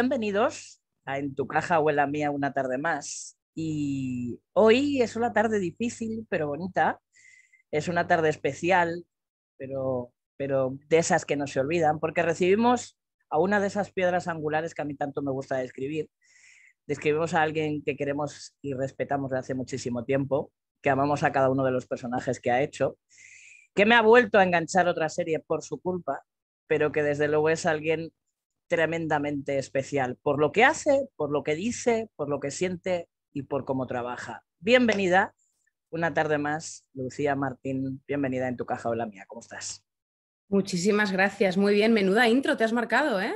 Bienvenidos a En tu caja abuela mía una tarde más. Y hoy es una tarde difícil, pero bonita. Es una tarde especial, pero, pero de esas que no se olvidan, porque recibimos a una de esas piedras angulares que a mí tanto me gusta describir. Describimos a alguien que queremos y respetamos desde hace muchísimo tiempo, que amamos a cada uno de los personajes que ha hecho, que me ha vuelto a enganchar otra serie por su culpa, pero que desde luego es alguien tremendamente especial, por lo que hace, por lo que dice, por lo que siente y por cómo trabaja. Bienvenida una tarde más, Lucía Martín, bienvenida en tu caja o la mía, ¿cómo estás? Muchísimas gracias, muy bien, menuda intro, te has marcado, ¿eh?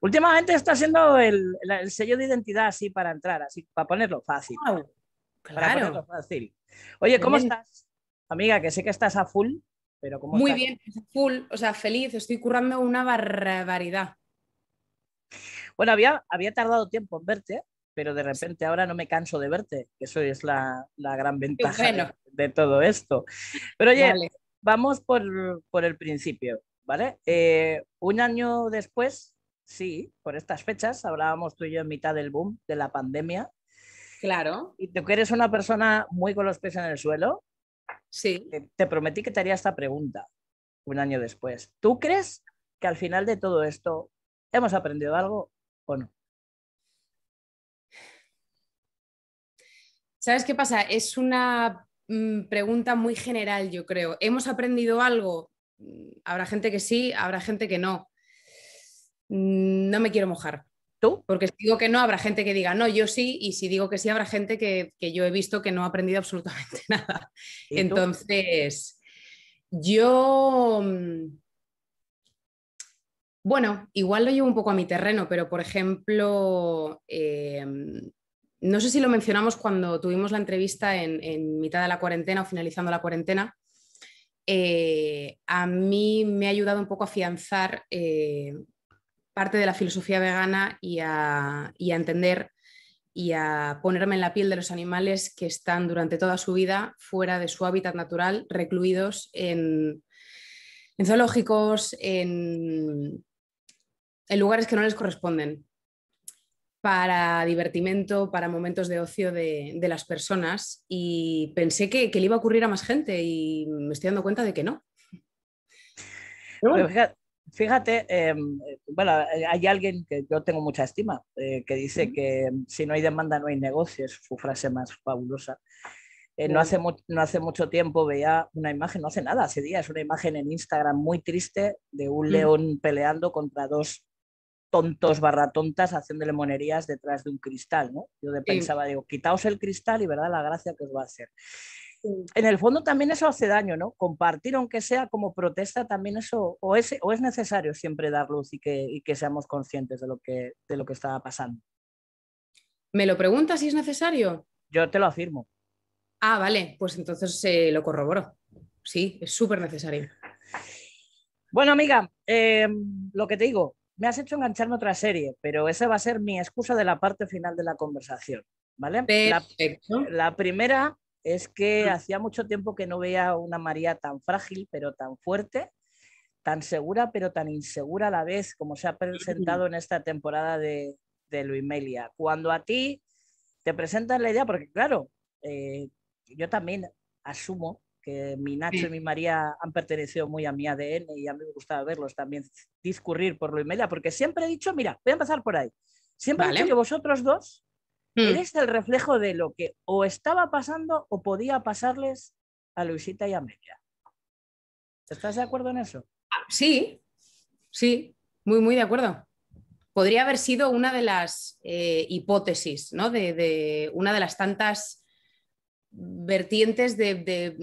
Últimamente está siendo el, sello de identidad así para entrar, así para ponerlo fácil. claro. fácil. Oye, ¿cómo estás? Amiga, que sé que estás a full, pero ¿cómo Muy bien, full, o sea, feliz, estoy currando una barbaridad. Bueno, había, había tardado tiempo en verte, pero de repente ahora no me canso de verte, que eso es la, gran ventaja de, todo esto. Pero oye, vamos por, el principio, ¿vale? Eh, un año después, sí, por estas fechas, hablábamos tú y yo en mitad del boom de la pandemia. Claro. Y tú que eres una persona muy con los pies en el suelo, sí. te prometí que te haría esta pregunta un año después. ¿Tú crees que al final de todo esto hemos aprendido algo ¿Sabes qué pasa? Es una mm, pregunta muy general, yo creo. ¿Hemos aprendido algo? Mm, habrá gente que sí, habrá gente que no. Mm, no me quiero mojar. ¿Tú? Porque si digo que no, habrá gente que diga no, yo sí, y si digo que sí, habrá gente que, yo he visto que no ha aprendido absolutamente nada. Entonces, yo bueno, igual lo llevo un poco a mi terreno, pero por ejemplo, eh, no sé si lo mencionamos cuando tuvimos la entrevista en, mitad de la cuarentena o finalizando la cuarentena. Eh, a mí me ha ayudado un poco a afianzar eh, parte de la filosofía vegana y a, entender y a ponerme en la piel de los animales que están durante toda su vida fuera de su hábitat natural, recluidos en zoológicos, en, en lugares que no les corresponden para divertimento, para momentos de ocio de, las personas y pensé que, le iba a ocurrir a más gente y me estoy dando cuenta de que no. fíjate, em, bueno, hay alguien que yo tengo mucha estima, eh, que dice que si no hay demanda no hay negocio, es su frase más fabulosa. Eh, no, hace no hace mucho tiempo veía una imagen, no hace nada, hace días, una imagen en Instagram muy triste de un león peleando contra dos tontos barra tontas haciendo lemonerías detrás de un cristal, ¿no? Yo pensaba, digo, quitaos el cristal y verdad la gracia que os va a hacer. En el fondo también eso hace daño, ¿no? Compartir, aunque sea como protesta, también eso, o es, necesario siempre dar luz y que, seamos conscientes de lo que, de estaba pasando. ¿Me lo preguntas si es necesario? Yo te lo afirmo. Ah, vale, pues entonces eh, lo corroboro. Sí, es súper necesario. Bueno, amiga, eh, lo que te digo, me has hecho engancharme otra serie, pero esa va a ser mi excusa de la parte final de la conversación. ¿Vale? La, primera es que mm. hacía mucho tiempo que no veía una María tan frágil, pero tan fuerte, tan segura, pero tan insegura a la vez, como se ha presentado en esta temporada de, de Luimelia. Cuando a ti te presentan la idea, porque claro, eh, yo también asumo que mi Nacho y mi María han pertenecido muy a mi ADN y a mí me gustaba verlos también discurrir por lo media porque siempre he dicho, mira, voy a empezar por ahí, siempre he dicho que vosotros dos mm. eres el reflejo de lo que o estaba pasando o podía pasarles a Luisita y a Amelia. ¿Estás de acuerdo en eso? Ah, sí, sí, muy, muy de acuerdo podría haber sido una de las eh, hipótesis, ¿no? De, de, una de las tantas vertientes de,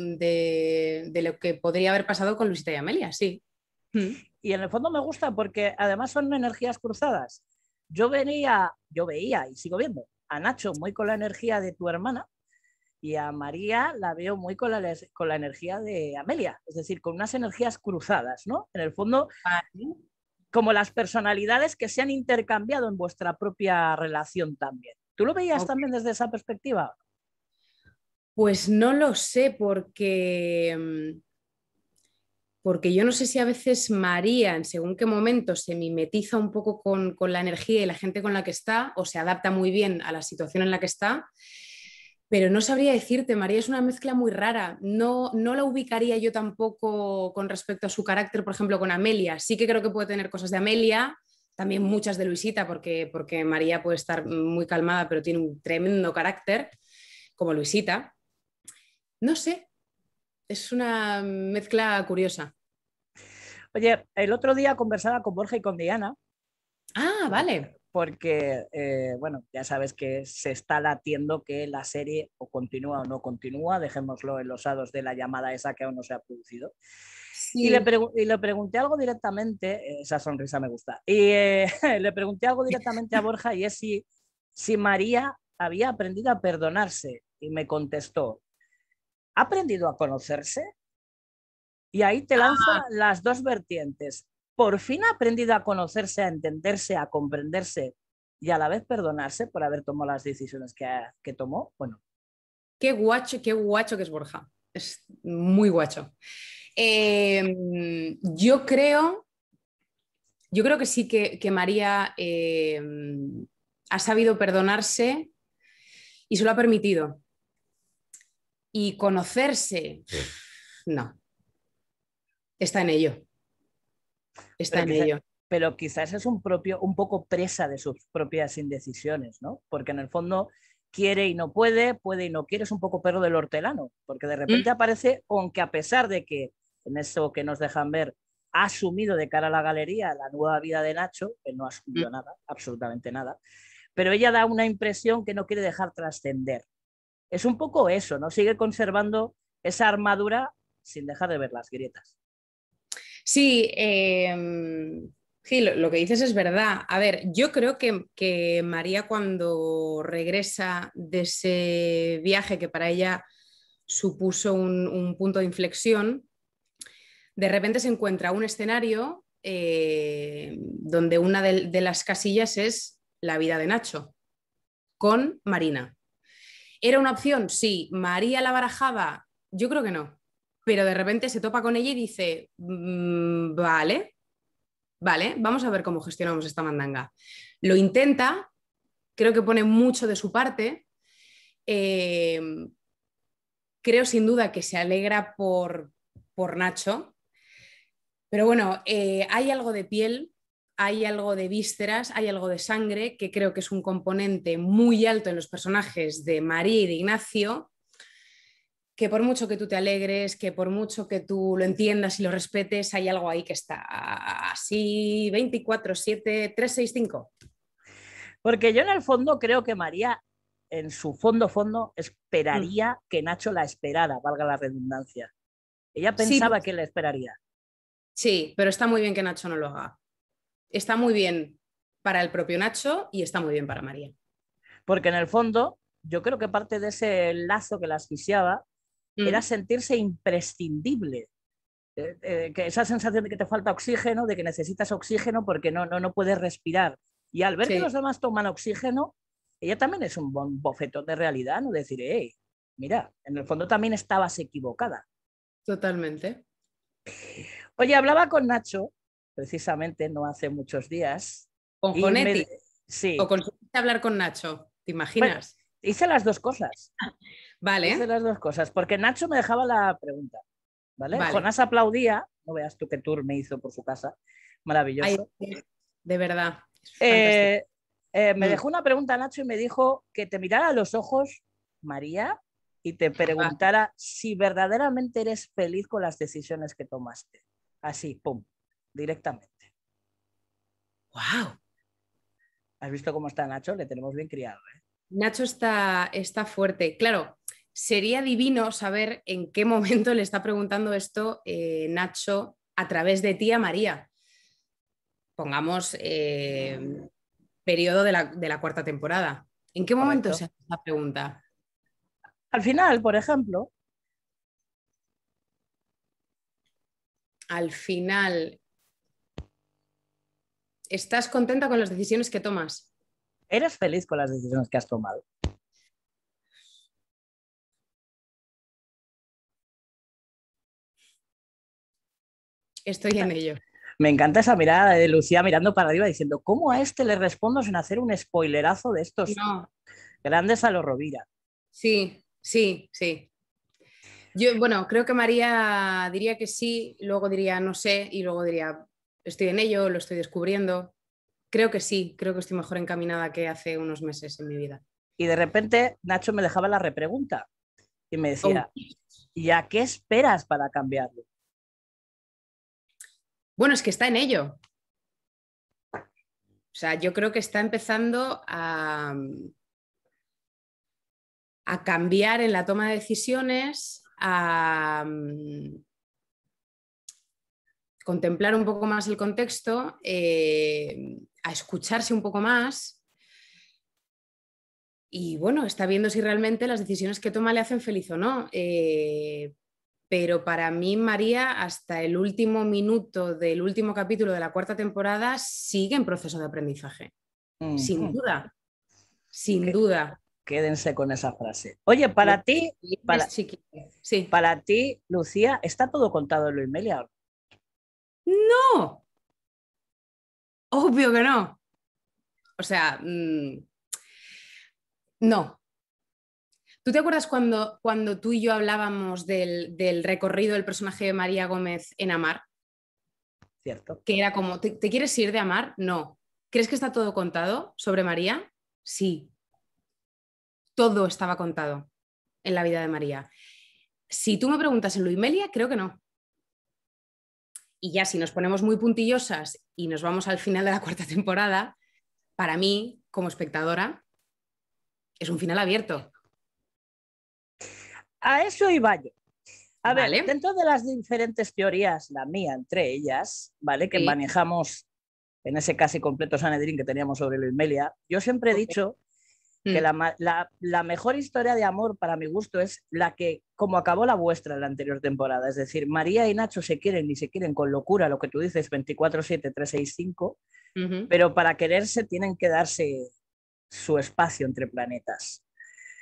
lo que podría haber pasado con Luisita y Amelia, sí. Mm. Y en el fondo me gusta porque además son energías cruzadas. Yo venía, yo veía y sigo viendo a Nacho muy con la energía de tu hermana y a María la veo muy con la, con la energía de Amelia, es decir, con unas energías cruzadas, ¿no? En el fondo, como las personalidades que se han intercambiado en vuestra propia relación también. ¿Tú lo veías también desde esa perspectiva? Pues no lo sé porque, mm, porque yo no sé si a veces María, en según qué momento, se mimetiza un poco con, la energía y la gente con la que está o se adapta muy bien a la situación en la que está pero no sabría decirte, María es una mezcla muy rara. No, no la ubicaría yo tampoco con respecto a su carácter, por ejemplo, con Amelia. Sí que creo que puede tener cosas de Amelia, también muchas de Luisita, porque María puede estar muy calmada, pero tiene un tremendo carácter, como Luisita. No sé, es una mezcla curiosa. Oye, el otro día conversaba con Borja y con Diana. Ah, vale. Porque, eh, bueno, ya sabes que se está latiendo que la serie o continúa o no continúa, dejémoslo en los hados de la llamada esa que aún no se ha producido. Y, le pregunté algo directamente, esa sonrisa me gusta, y eh, le pregunté algo directamente a Borja y es si María había aprendido a perdonarse y me contestó, ha aprendido a conocerse? Y ahí te lanza las dos vertientes. Por fin ha aprendido a conocerse, a entenderse, a comprenderse y a la vez perdonarse por haber tomado las decisiones que, que tomó. Bueno. Qué guacho, qué guacho que es Borja. Es muy guacho. Em, yo creo, yo creo que sí que, María em, ha sabido perdonarse y se lo ha permitido y conocerse, no. Está en ello. Está en ello. Pero quizás es un, propio, un poco presa de sus propias indecisiones, ¿no? Porque en el fondo quiere y no puede, puede y no quiere, es un poco perro del hortelano, porque de repente mm. aparece, aunque a pesar de que en eso que nos dejan ver ha asumido de cara a la galería la nueva vida de Nacho, que no ha asumido mm. nada, absolutamente nada, pero ella da una impresión que no quiere dejar trascender es un poco eso, ¿no? Sigue conservando esa armadura sin dejar de ver las grietas. Sí, eh, lo, que dices es verdad. A ver, yo creo que, María cuando regresa de ese viaje que para ella supuso un, punto de inflexión, de repente se encuentra un escenario eh, donde una de, de las casillas es la vida de Nacho con Marina. ¿Era una opción? Sí. ¿María la barajaba? Yo creo que no. Pero de repente se topa con ella y dice, mm, vale, vale, vamos a ver cómo gestionamos esta mandanga. Lo intenta, creo que pone mucho de su parte. Em, creo sin duda que se alegra por, por Nacho. Pero bueno, eh, hay algo de piel hay algo de vísceras, hay algo de sangre, que creo que es un componente muy alto en los personajes de María y de Ignacio, que por mucho que tú te alegres, que por mucho que tú lo entiendas y lo respetes, hay algo ahí que está así 24, 7, 3, 6, 5. Porque yo en el fondo creo que María, en su fondo, fondo, esperaría mm. que Nacho la esperara, valga la redundancia. Ella pensaba que la esperaría. Sí, pero está muy bien que Nacho no lo haga está muy bien para el propio Nacho y está muy bien para María. Porque en el fondo, yo creo que parte de ese lazo que la asfixiaba mm. era sentirse imprescindible. Eh, eh, que esa sensación de que te falta oxígeno, de que necesitas oxígeno porque no, no, no puedes respirar. Y al ver que los demás toman oxígeno, ella también es un bofetón de realidad, no decir, hey, mira, en el fondo también estabas equivocada. Totalmente. Oye, hablaba con Nacho precisamente no hace muchos días. Con Jonetti. Sí. O hablar con Nacho, ¿te imaginas? hice las dos cosas. vale. Hice las dos cosas, porque Nacho me dejaba la pregunta. ¿Vale? Jonás aplaudía, no veas tú qué tour me hizo por su casa. Maravilloso. de verdad. Eh, eh, me mm. dejó una pregunta Nacho y me dijo que te mirara a los ojos, María, y te preguntara si verdaderamente eres feliz con las decisiones que tomaste. Así, pum directamente. ¡Wow! ¿Has visto cómo está Nacho? Le tenemos bien criado. ¿eh? Nacho está, está fuerte. Claro, sería divino saber en qué momento le está preguntando esto eh, Nacho a través de tía María. Pongamos eh, periodo de la, cuarta temporada. ¿En qué momento se hace la pregunta? Al final, por ejemplo. Al final, ¿Estás contenta con las decisiones que tomas? ¿Eres feliz con las decisiones que has tomado? Estoy en ello. Me encanta esa mirada de Lucía mirando para arriba diciendo, ¿cómo a este le respondo sin hacer un spoilerazo de estos grandes a los Rovira? Sí, sí, sí. Yo, bueno, creo que María diría que sí, luego diría no sé y luego diría estoy en ello, lo estoy descubriendo. Creo que sí, creo que estoy mejor encaminada que hace unos meses en mi vida. Y de repente Nacho me dejaba la repregunta y me decía, oh. ¿y a qué esperas para cambiarlo? Bueno, es que está en ello. O sea, yo creo que está empezando a, a cambiar en la toma de decisiones, a, contemplar un poco más el contexto, eh, a escucharse un poco más. Y bueno, está viendo si realmente las decisiones que toma le hacen feliz o no. Eh, pero para mí, María, hasta el último minuto del último capítulo de la cuarta temporada sigue en proceso de aprendizaje. Sin duda. Sin duda quédense con esa frase. Oye, para ti, para, sí. para ti, Lucía, ¿está todo contado en Luis Melia? No. Obvio que no. O sea, mm, no. ¿Tú te acuerdas cuando, cuando tú y yo hablábamos del, recorrido del personaje de María Gómez en Amar? Cierto. Que era como, ¿te, quieres ir de Amar? No. ¿Crees que está todo contado sobre María? Sí. Todo estaba contado en la vida de María. Si tú me preguntas en Melia, creo que no. Y ya si nos ponemos muy puntillosas y nos vamos al final de la cuarta temporada, para mí, como espectadora, es un final abierto. A eso y yo. A ver, dentro de las diferentes teorías, la mía entre ellas, ¿vale? Que manejamos en ese casi completo Sanedrín que teníamos sobre Luis Melia, yo siempre he dicho que mm. la, mejor historia de amor para mi gusto es la que, como acabó la vuestra en la anterior temporada, es decir, María y Nacho se quieren y se quieren con locura, lo que tú dices, 24-7, 365, pero para quererse tienen que darse su espacio entre planetas.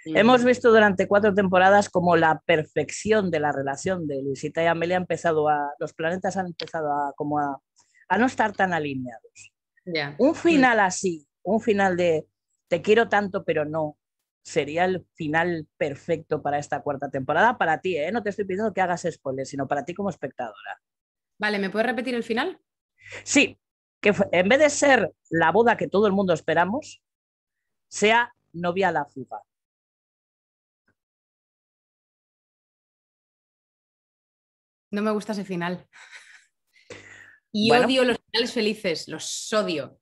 Mm. Hemos visto durante cuatro temporadas como la perfección de la relación de Luisita y Amelia ha empezado a, los planetas han empezado a, como a, no estar tan alineados. Un final así, un final de te quiero tanto, pero no. Sería el final perfecto para esta cuarta temporada, para ti, ¿eh? No te estoy pidiendo que hagas spoilers, sino para ti como espectadora. Vale, ¿me puedes repetir el final? Sí, que en vez de ser la boda que todo el mundo esperamos, sea novia a la fuga. No me gusta ese final. Y odio los finales felices, los odio.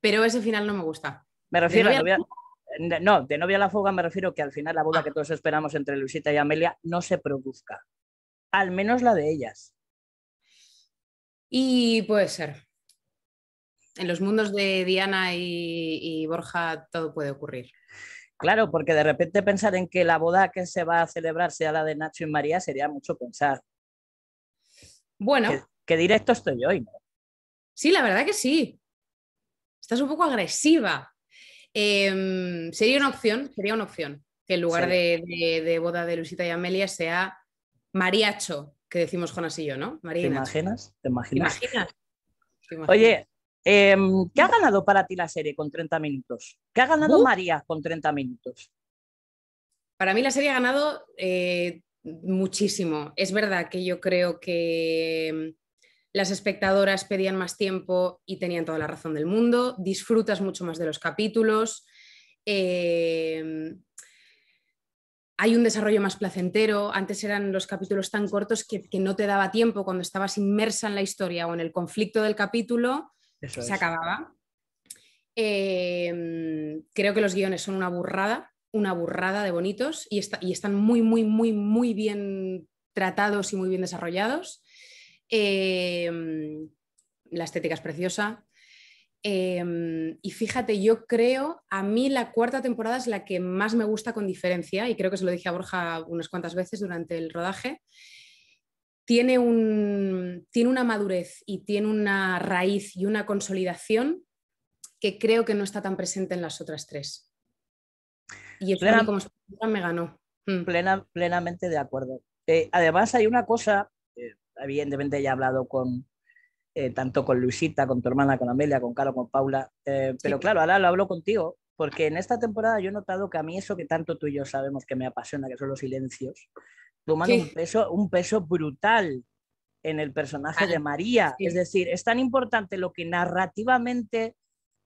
Pero ese final no me gusta. Me refiero novia, no, de novia a la fuga me refiero que al final la boda ah. que todos esperamos entre Luisita y Amelia no se produzca. Al menos la de ellas. Y puede ser. En los mundos de Diana y, Borja todo puede ocurrir. Claro, porque de repente pensar en que la boda que se va a celebrar sea la de Nacho y María sería mucho pensar. Bueno. Qué directo estoy hoy. Sí, la verdad que sí. Estás un poco agresiva. Em, sería una opción, sería una opción que en lugar de, boda de Luisita y Amelia sea mariacho, que decimos Jonas y yo, ¿no? María ¿Te, imaginas? ¿Te imaginas? Oye, em, ¿qué ha ganado para ti la serie con 30 minutos? ¿Qué ha ganado María con 30 minutos? Para mí la serie ha ganado eh, muchísimo. Es verdad que yo creo que em, las espectadoras pedían más tiempo y tenían toda la razón del mundo. Disfrutas mucho más de los capítulos. Em, hay un desarrollo más placentero. Antes eran los capítulos tan cortos que, no te daba tiempo cuando estabas inmersa en la historia o en el conflicto del capítulo, se acababa. Em, creo que los guiones son una burrada, una burrada de bonitos y, y, están muy, muy, muy, muy bien tratados y muy bien desarrollados. Em, la estética es preciosa. Em, y fíjate, yo creo, a mí la cuarta temporada es la que más me gusta con diferencia, y creo que se lo dije a Borja unas cuantas veces durante el rodaje. Tiene, un, tiene una madurez y tiene una raíz y una consolidación que creo que no está tan presente en las otras tres. Y como me ganó. Mm. plenamente de acuerdo. Eh, además, hay una cosa, eh, evidentemente ya he hablado con, eh, tanto con Luisita, con tu hermana, con Amelia, con Caro, con Paula. Eh, pero claro, ahora lo hablo contigo, porque en esta temporada yo he notado que a mí eso que tanto tú y yo sabemos que me apasiona, que son los silencios, tomando un, peso, un peso brutal en el personaje de María. Es decir, es tan importante lo que narrativamente,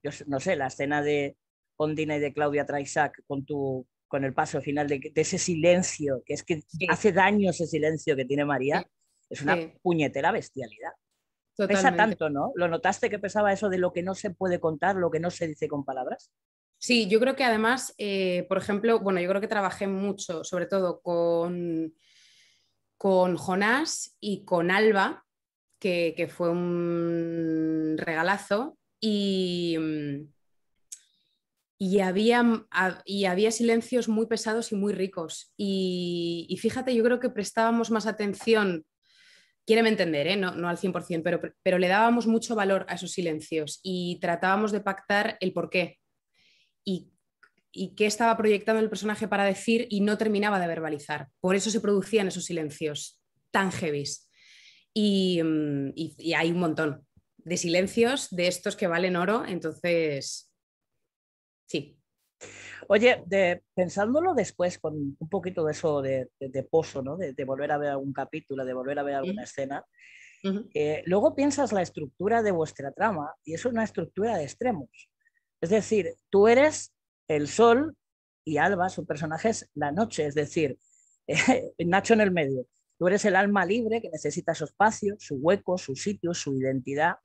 yo no sé, la escena de Ondina y de Claudia Traisac con tu con el paso final de ese silencio, que es que hace daño ese silencio que tiene María, es una puñetera bestialidad. Pesa tanto, ¿no? ¿Lo notaste que pesaba eso de lo que no se puede contar, lo que no se dice con palabras? Sí, yo creo que además, eh, por ejemplo, bueno, yo creo que trabajé mucho, sobre todo con, con Jonás y con Alba, que, fue un regalazo, y, mm, y, había, y había silencios muy pesados y muy ricos. y fíjate, yo creo que prestábamos más atención Quieren entender, ¿eh? no, al 100%, pero, pero le dábamos mucho valor a esos silencios y tratábamos de pactar el porqué y, qué estaba proyectando el personaje para decir y no terminaba de verbalizar. Por eso se producían esos silencios tan heavies. y, mm, hay un montón de silencios de estos que valen oro, entonces, sí. Oye, pensándolo después con un poquito de eso de, pozo, De, volver a ver algún capítulo, de volver a ver alguna escena, eh, luego piensas la estructura de vuestra trama y es una estructura de extremos. Es decir, tú eres el sol y Alba, su personaje es la noche, es decir, Nacho en el medio. Tú eres el alma libre que necesita su espacio, su hueco, su sitio, su identidad.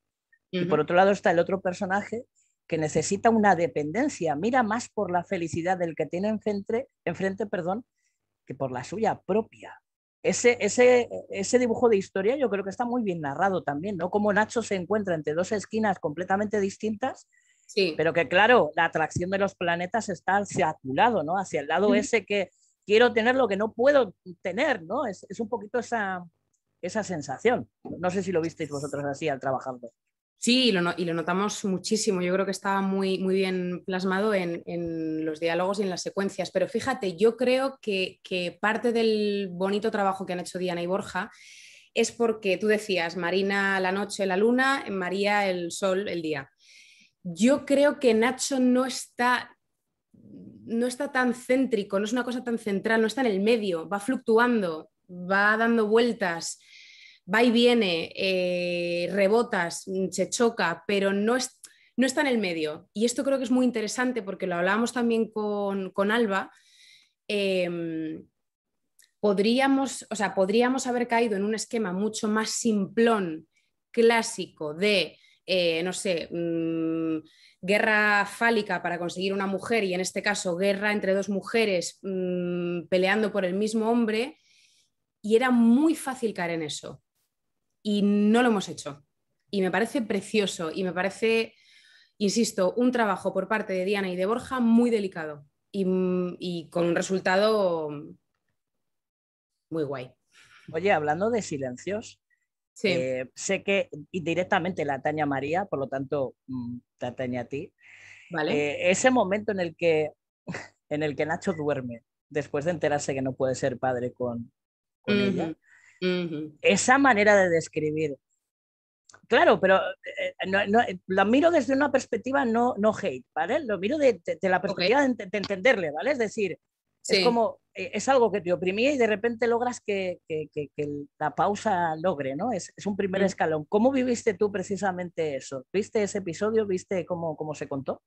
Y por otro lado está el otro personaje que necesita una dependencia, mira más por la felicidad del que tiene enfrente, enfrente perdón, que por la suya propia. Ese, ese, dibujo de historia yo creo que está muy bien narrado también, ¿no? Como Nacho se encuentra entre dos esquinas completamente distintas, sí. pero que claro, la atracción de los planetas está hacia tu lado, ¿no? Hacia el lado ese que quiero tener lo que no puedo tener, ¿no? Es, un poquito esa, esa sensación. No sé si lo visteis vosotros así al trabajarlo. Sí, y lo, notamos muchísimo. Yo creo que estaba muy, muy bien plasmado en, los diálogos y en las secuencias. Pero fíjate, yo creo que, parte del bonito trabajo que han hecho Diana y Borja es porque tú decías, Marina la noche, la luna, María el sol, el día. Yo creo que Nacho no está, no está tan céntrico, no es una cosa tan central, no está en el medio, va fluctuando, va dando vueltas va y viene, eh, rebotas, mm, se choca, pero no, es, no está en el medio. Y esto creo que es muy interesante porque lo hablábamos también con, Alba. Em, podríamos, o sea, podríamos haber caído en un esquema mucho más simplón, clásico, de, eh, no sé, mm, guerra fálica para conseguir una mujer y en este caso guerra entre dos mujeres mm, peleando por el mismo hombre. Y era muy fácil caer en eso y no lo hemos hecho. Y me parece precioso y me parece, insisto, un trabajo por parte de Diana y de Borja muy delicado y, con un resultado muy guay. Oye, hablando de silencios, eh, sé que directamente la ataña María, por lo tanto, mm, te atañe a ti. Vale. Eh, ese momento en el, que, en el que Nacho duerme después de enterarse que no puede ser padre con, ella esa manera de describir. Claro, pero eh, eh, lo miro desde una perspectiva no, no hate, ¿vale? Lo miro de, la perspectiva de, entenderle, ¿vale? Es decir, es como, eh, es algo que te oprimía y de repente logras que, la pausa logre, ¿no? Es, un primer mm. escalón. ¿Cómo viviste tú precisamente eso? ¿Viste ese episodio? ¿Viste cómo, cómo se contó?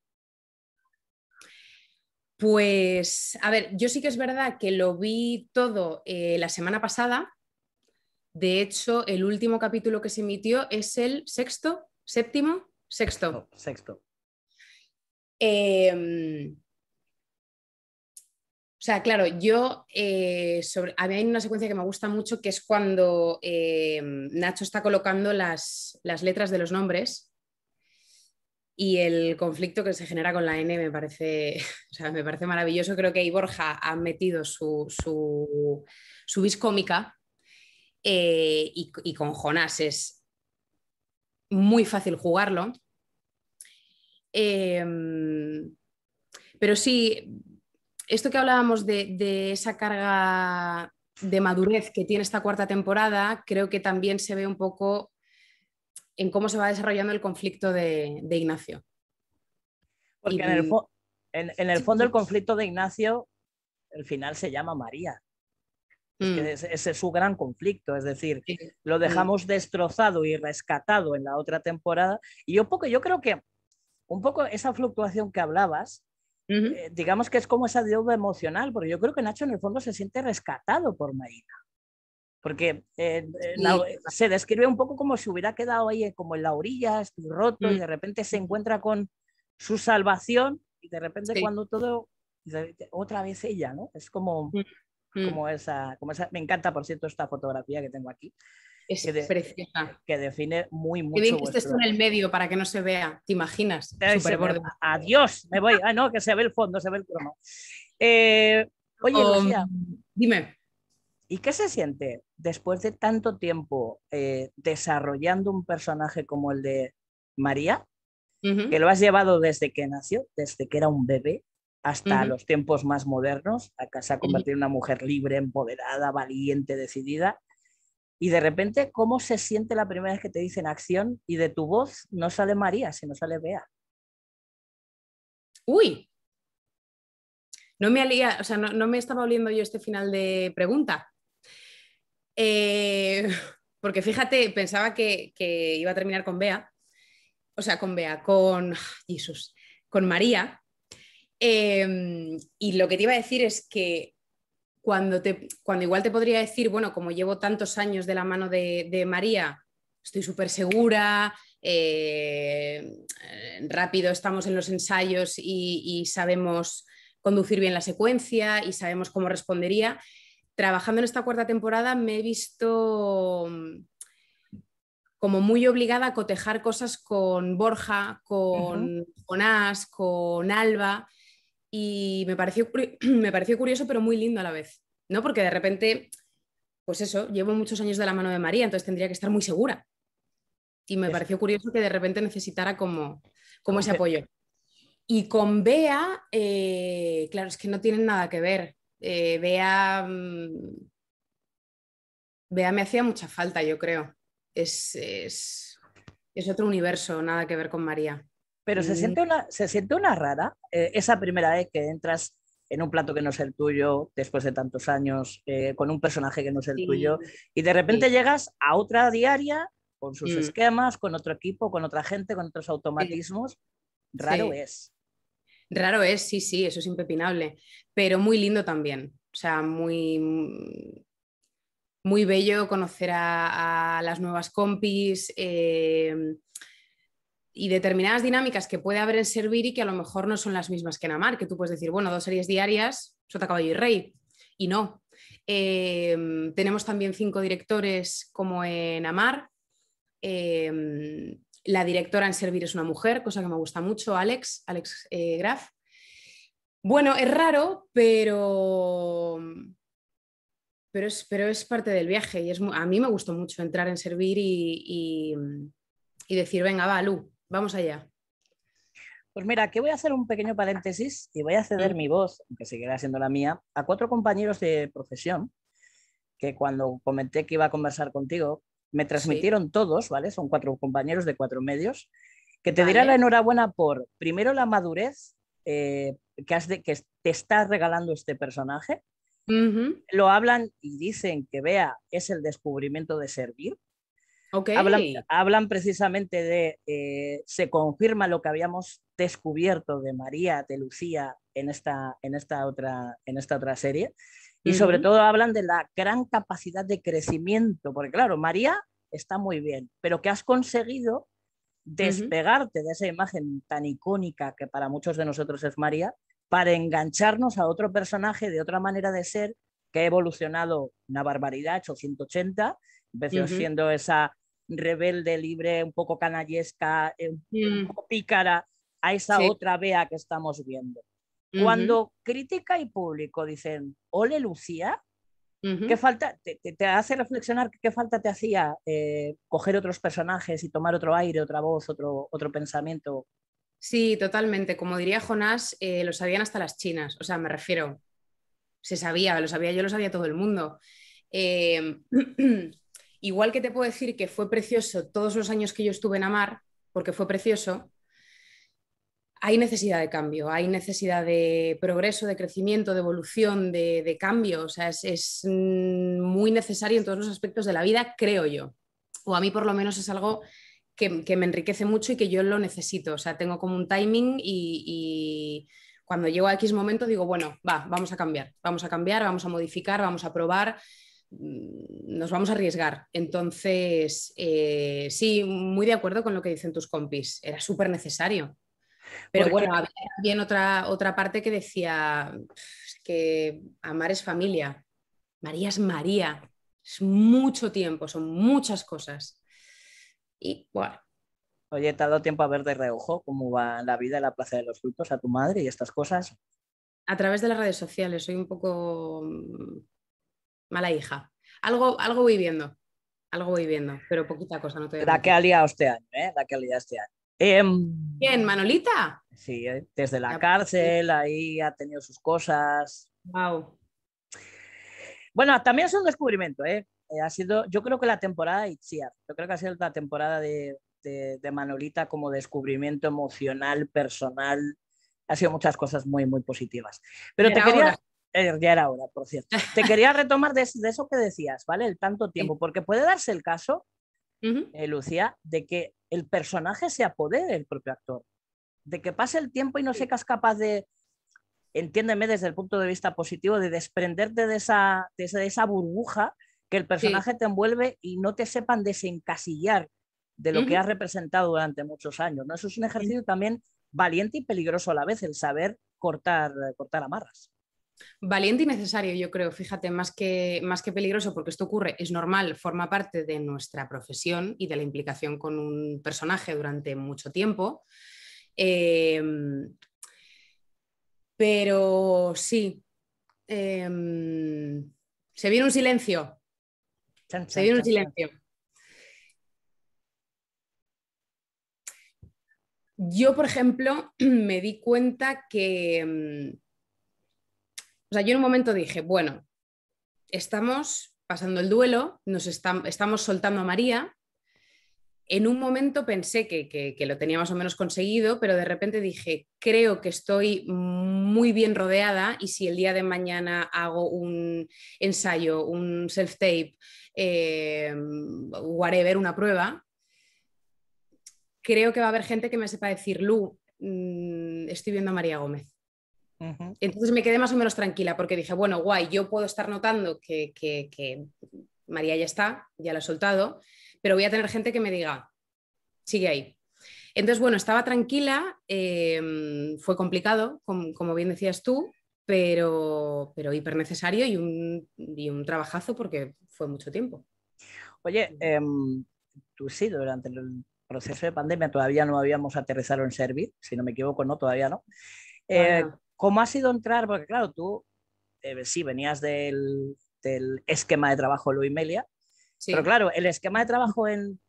Pues, a ver, yo sí que es verdad que lo vi todo la semana pasada de hecho, el último capítulo que se emitió es el sexto, séptimo, sexto. Oh, sexto. Em, o sea, claro, yo eh, a mí hay una secuencia que me gusta mucho que es cuando eh, Nacho está colocando las, letras de los nombres y el conflicto que se genera con la N me parece, me parece maravilloso. Creo que ahí Borja ha metido su, su, su cómica eh, y, con Jonás es muy fácil jugarlo. Em, pero sí, esto que hablábamos de, esa carga de madurez que tiene esta cuarta temporada, creo que también se ve un poco en cómo se va desarrollando el conflicto de, Ignacio. Porque en, el en, el fondo el conflicto de Ignacio, el final se llama María. Mm. Ese, es su gran conflicto, es decir, lo mm. dejamos destrozado y rescatado en la otra temporada. Y poco, yo creo que un poco esa fluctuación que hablabas, eh, digamos que es como esa deuda emocional, porque yo creo que Nacho en el fondo se siente rescatado por Marina. Porque eh, eh, se describe un poco como si hubiera quedado ahí como en la orilla, roto, y mm. de repente se encuentra con su salvación, y de repente cuando todo otra vez ella, ¿no? Es como, como, mm. esa, como esa. Me encanta, por cierto, esta fotografía que tengo aquí. Es que preciosa. Que define muy mucho. Y bien que estés en el medio para que no se vea, ¿te imaginas? Adiós, me voy. Ah, no, que se ve el fondo, se ve el cromo. Eh, oye, Lucía, dime. ¿Y qué se siente después de tanto tiempo eh, desarrollando un personaje como el de María, que lo has llevado desde que nació, desde que era un bebé, hasta los tiempos más modernos. Acá se ha convertido en una mujer libre, empoderada, valiente, decidida. Y de repente, ¿cómo se siente la primera vez que te dicen acción y de tu voz no sale María, sino sale Bea? Uy, no me, alía, o sea, no, me estaba oliendo yo este final de pregunta. Eh, porque fíjate, pensaba que, que, iba a terminar con Bea, o sea, con Bea, con Jesús, con María, Em, y lo que te iba a decir es que cuando, igual te podría decir, bueno, como llevo tantos años de la mano de, María, estoy súper segura, eh, rápido estamos en los ensayos y, sabemos conducir bien la secuencia y sabemos cómo respondería. Trabajando en esta cuarta temporada me he visto mm, como muy obligada a cotejar cosas con Borja, con Jonás, con Alba, y me pareció, me pareció curioso, pero muy lindo a la vez, ¿no? Porque de repente, pues eso, llevo muchos años de la mano de María, entonces tendría que estar muy segura. Y me pareció curioso que de repente necesitara como, como ese apoyo. Y con Bea, eh, claro, es que no tienen nada que ver. Eh, Bea, mm, Bea me hacía mucha falta, yo creo. Es, es, es otro universo, nada que ver con María. Pero se, siente una, se siente una rara eh, esa primera vez que entras en un plato que no es el tuyo, después de tantos años, eh, con un personaje que no es el tuyo, y de repente llegas a otra diaria con sus mm. esquemas, con otro equipo, con otra gente, con otros automatismos. Raro es. Raro es, sí, sí, eso es impepinable, pero muy lindo también. O sea, muy, muy bello conocer a, las nuevas compis. Eh, y determinadas dinámicas que puede haber en servir y que a lo mejor no son las mismas que en amar, que tú puedes decir, bueno, dos series diarias, sota caballo y rey, y no. Em, tenemos también cinco directores como en amar. Em, la directora en servir es una mujer, cosa que me gusta mucho, Alex, Alex eh, Graf. Bueno, es raro, pero... Pero es, parte del viaje y es, a mí me gustó mucho entrar en servir y, y decir, venga, va, Lu, Vamos allá. Pues mira, aquí voy a hacer un pequeño paréntesis y voy a ceder mi voz, aunque seguirá siendo la mía, a cuatro compañeros de profesión que cuando comenté que iba a conversar contigo, me transmitieron todos, ¿vale? Son cuatro compañeros de cuatro medios, que te dirán la enhorabuena por, primero, la madurez eh, que, de, que te está regalando este personaje. Lo hablan y dicen que vea es el descubrimiento de servir, Hablan, hablan, precisamente de, eh, se confirma lo que habíamos descubierto de María, de Lucía en esta, en esta, otra, en esta otra serie. Y sobre todo hablan de la gran capacidad de crecimiento, porque claro, María está muy bien, pero que has conseguido despegarte de esa imagen tan icónica que para muchos de nosotros es María, para engancharnos a otro personaje de otra manera de ser que ha evolucionado una barbaridad, 880, empezó siendo esa rebelde, libre, un poco canallesca, eh, mm. un poco pícara, a esa otra Bea que estamos viendo. Cuando crítica y público dicen, ole Lucía, ¿qué falta? Te, hace reflexionar qué falta te hacía eh, coger otros personajes y tomar otro aire, otra voz, otro, otro pensamiento. Sí, totalmente. Como diría Jonás, eh, lo sabían hasta las chinas. O sea, me refiero, se sabía, lo sabía yo, lo sabía todo el mundo. Em, Igual que te puedo decir que fue precioso todos los años que yo estuve en Amar, porque fue precioso, hay necesidad de cambio, hay necesidad de progreso, de crecimiento, de evolución, de, cambio. O sea, es, mm, muy necesario en todos los aspectos de la vida, creo yo. O a mí por lo menos es algo que, me enriquece mucho y que yo lo necesito. O sea, tengo como un timing y, y cuando llego a X momento digo, bueno, va, vamos a cambiar, vamos a cambiar, vamos a modificar, vamos a probar nos vamos a arriesgar. Entonces, eh, sí, muy de acuerdo con lo que dicen tus compis, era súper necesario. Pero bueno, había otra, otra parte que decía que amar es familia, María es María, es mucho tiempo, son muchas cosas. Y bueno. Oye, ¿te ha dado tiempo a ver de reojo cómo va la vida en la Plaza de los Frutos a tu madre y estas cosas? A través de las redes sociales, soy un poco mm, mala hija. Algo, algo voy algo viviendo pero poquita cosa, no te este ¿eh? La que ha liado este año, que em, ha este año. ¿Quién? ¿Manolita? Sí, eh, desde la, cárcel, ahí ha tenido sus cosas. Wow. Bueno, también es un descubrimiento, ¿eh? ¿eh? Ha sido, yo creo que la temporada de yo creo que ha sido la temporada de, Manolita como descubrimiento emocional, personal. Ha sido muchas cosas muy, muy positivas. Pero, te quería. Eh, ya era hora, por cierto. Te quería retomar de, eso que decías, ¿vale? El tanto tiempo, porque puede darse el caso, eh, Lucía, de que el personaje se apodere del propio actor, de que pase el tiempo y no seas capaz de, entiéndeme desde el punto de vista positivo, de desprenderte de esa, esa, burbuja que el personaje te envuelve y no te sepan desencasillar de lo que has representado durante muchos años. ¿no? Eso es un ejercicio también valiente y peligroso a la vez, el saber cortar, cortar amarras. Valiente y necesario, yo creo, fíjate, más que, más que peligroso, porque esto ocurre, es normal, forma parte de nuestra profesión y de la implicación con un personaje durante mucho tiempo. Em, pero sí, em, se viene un silencio. se viene un silencio. Yo, por ejemplo, me di cuenta que em, o sea, yo en un momento dije, bueno, estamos pasando el duelo, nos estamos soltando a María. En un momento pensé que, lo tenía más o menos conseguido, pero de repente dije, creo que estoy muy bien rodeada y si el día de mañana hago un ensayo, un self-tape, eh, whatever, una prueba, creo que va a haber gente que me sepa decir, Lu, mm, estoy viendo a María Gómez. Entonces me quedé más o menos tranquila porque dije, bueno, guay, yo puedo estar notando que, María ya está, ya lo ha soltado, pero voy a tener gente que me diga, sigue ahí. Entonces, bueno, estaba tranquila, em, fue complicado, como bien decías tú, pero, pero hiper necesario y un, trabajazo porque fue mucho tiempo. Oye, em, tú sí, durante el proceso de pandemia todavía no habíamos aterrizado en Servir si no me equivoco, no, todavía no. Eh, ¿Cómo ha sido entrar? Porque claro, tú eh, sí venías del, esquema de trabajo Luis Melia, pero claro, el esquema de trabajo en,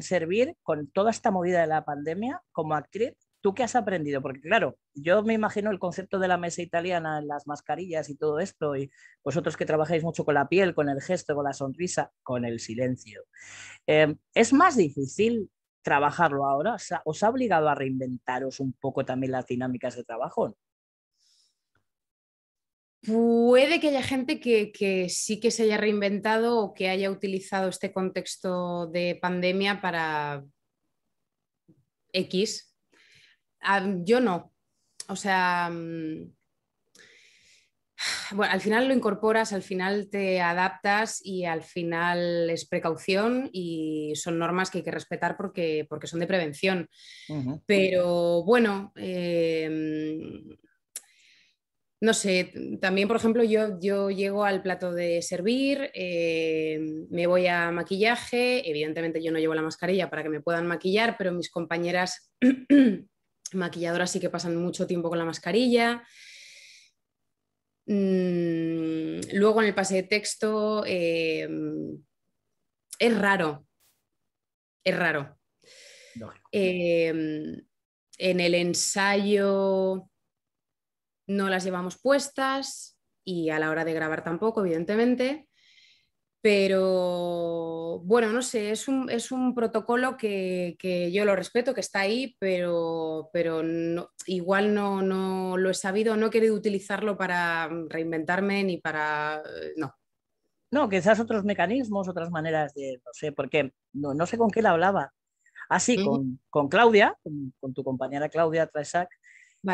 Servir, con toda esta movida de la pandemia, como actriz, ¿tú qué has aprendido? Porque claro, yo me imagino el concepto de la mesa italiana, las mascarillas y todo esto, y vosotros que trabajáis mucho con la piel, con el gesto, con la sonrisa, con el silencio. Eh, ¿Es más difícil trabajarlo ahora? ¿Os ha, obligado a reinventaros un poco también las dinámicas de trabajo? Puede que haya gente que, sí que se haya reinventado o que haya utilizado este contexto de pandemia para X. Ah, yo no. O sea, mm, bueno, al final lo incorporas, al final te adaptas y al final es precaución y son normas que hay que respetar porque, porque son de prevención. Pero bueno, em, no sé, también, por ejemplo, yo, yo llego al plato de servir, eh, me voy a maquillaje, evidentemente yo no llevo la mascarilla para que me puedan maquillar, pero mis compañeras maquilladoras sí que pasan mucho tiempo con la mascarilla. Mm, luego en el pase de texto eh, es raro, es raro. Eh, en el ensayo no las llevamos puestas y a la hora de grabar tampoco, evidentemente. Pero bueno, no sé, es un, protocolo que, yo lo respeto, que está ahí, pero, pero igual no, no lo he sabido, no he querido utilizarlo para reinventarme ni para... Eh, no, no, quizás otros mecanismos, otras maneras de, no sé, porque no, no sé con qué la hablaba. Así, ah, con, Claudia, con, tu compañera Claudia Traesac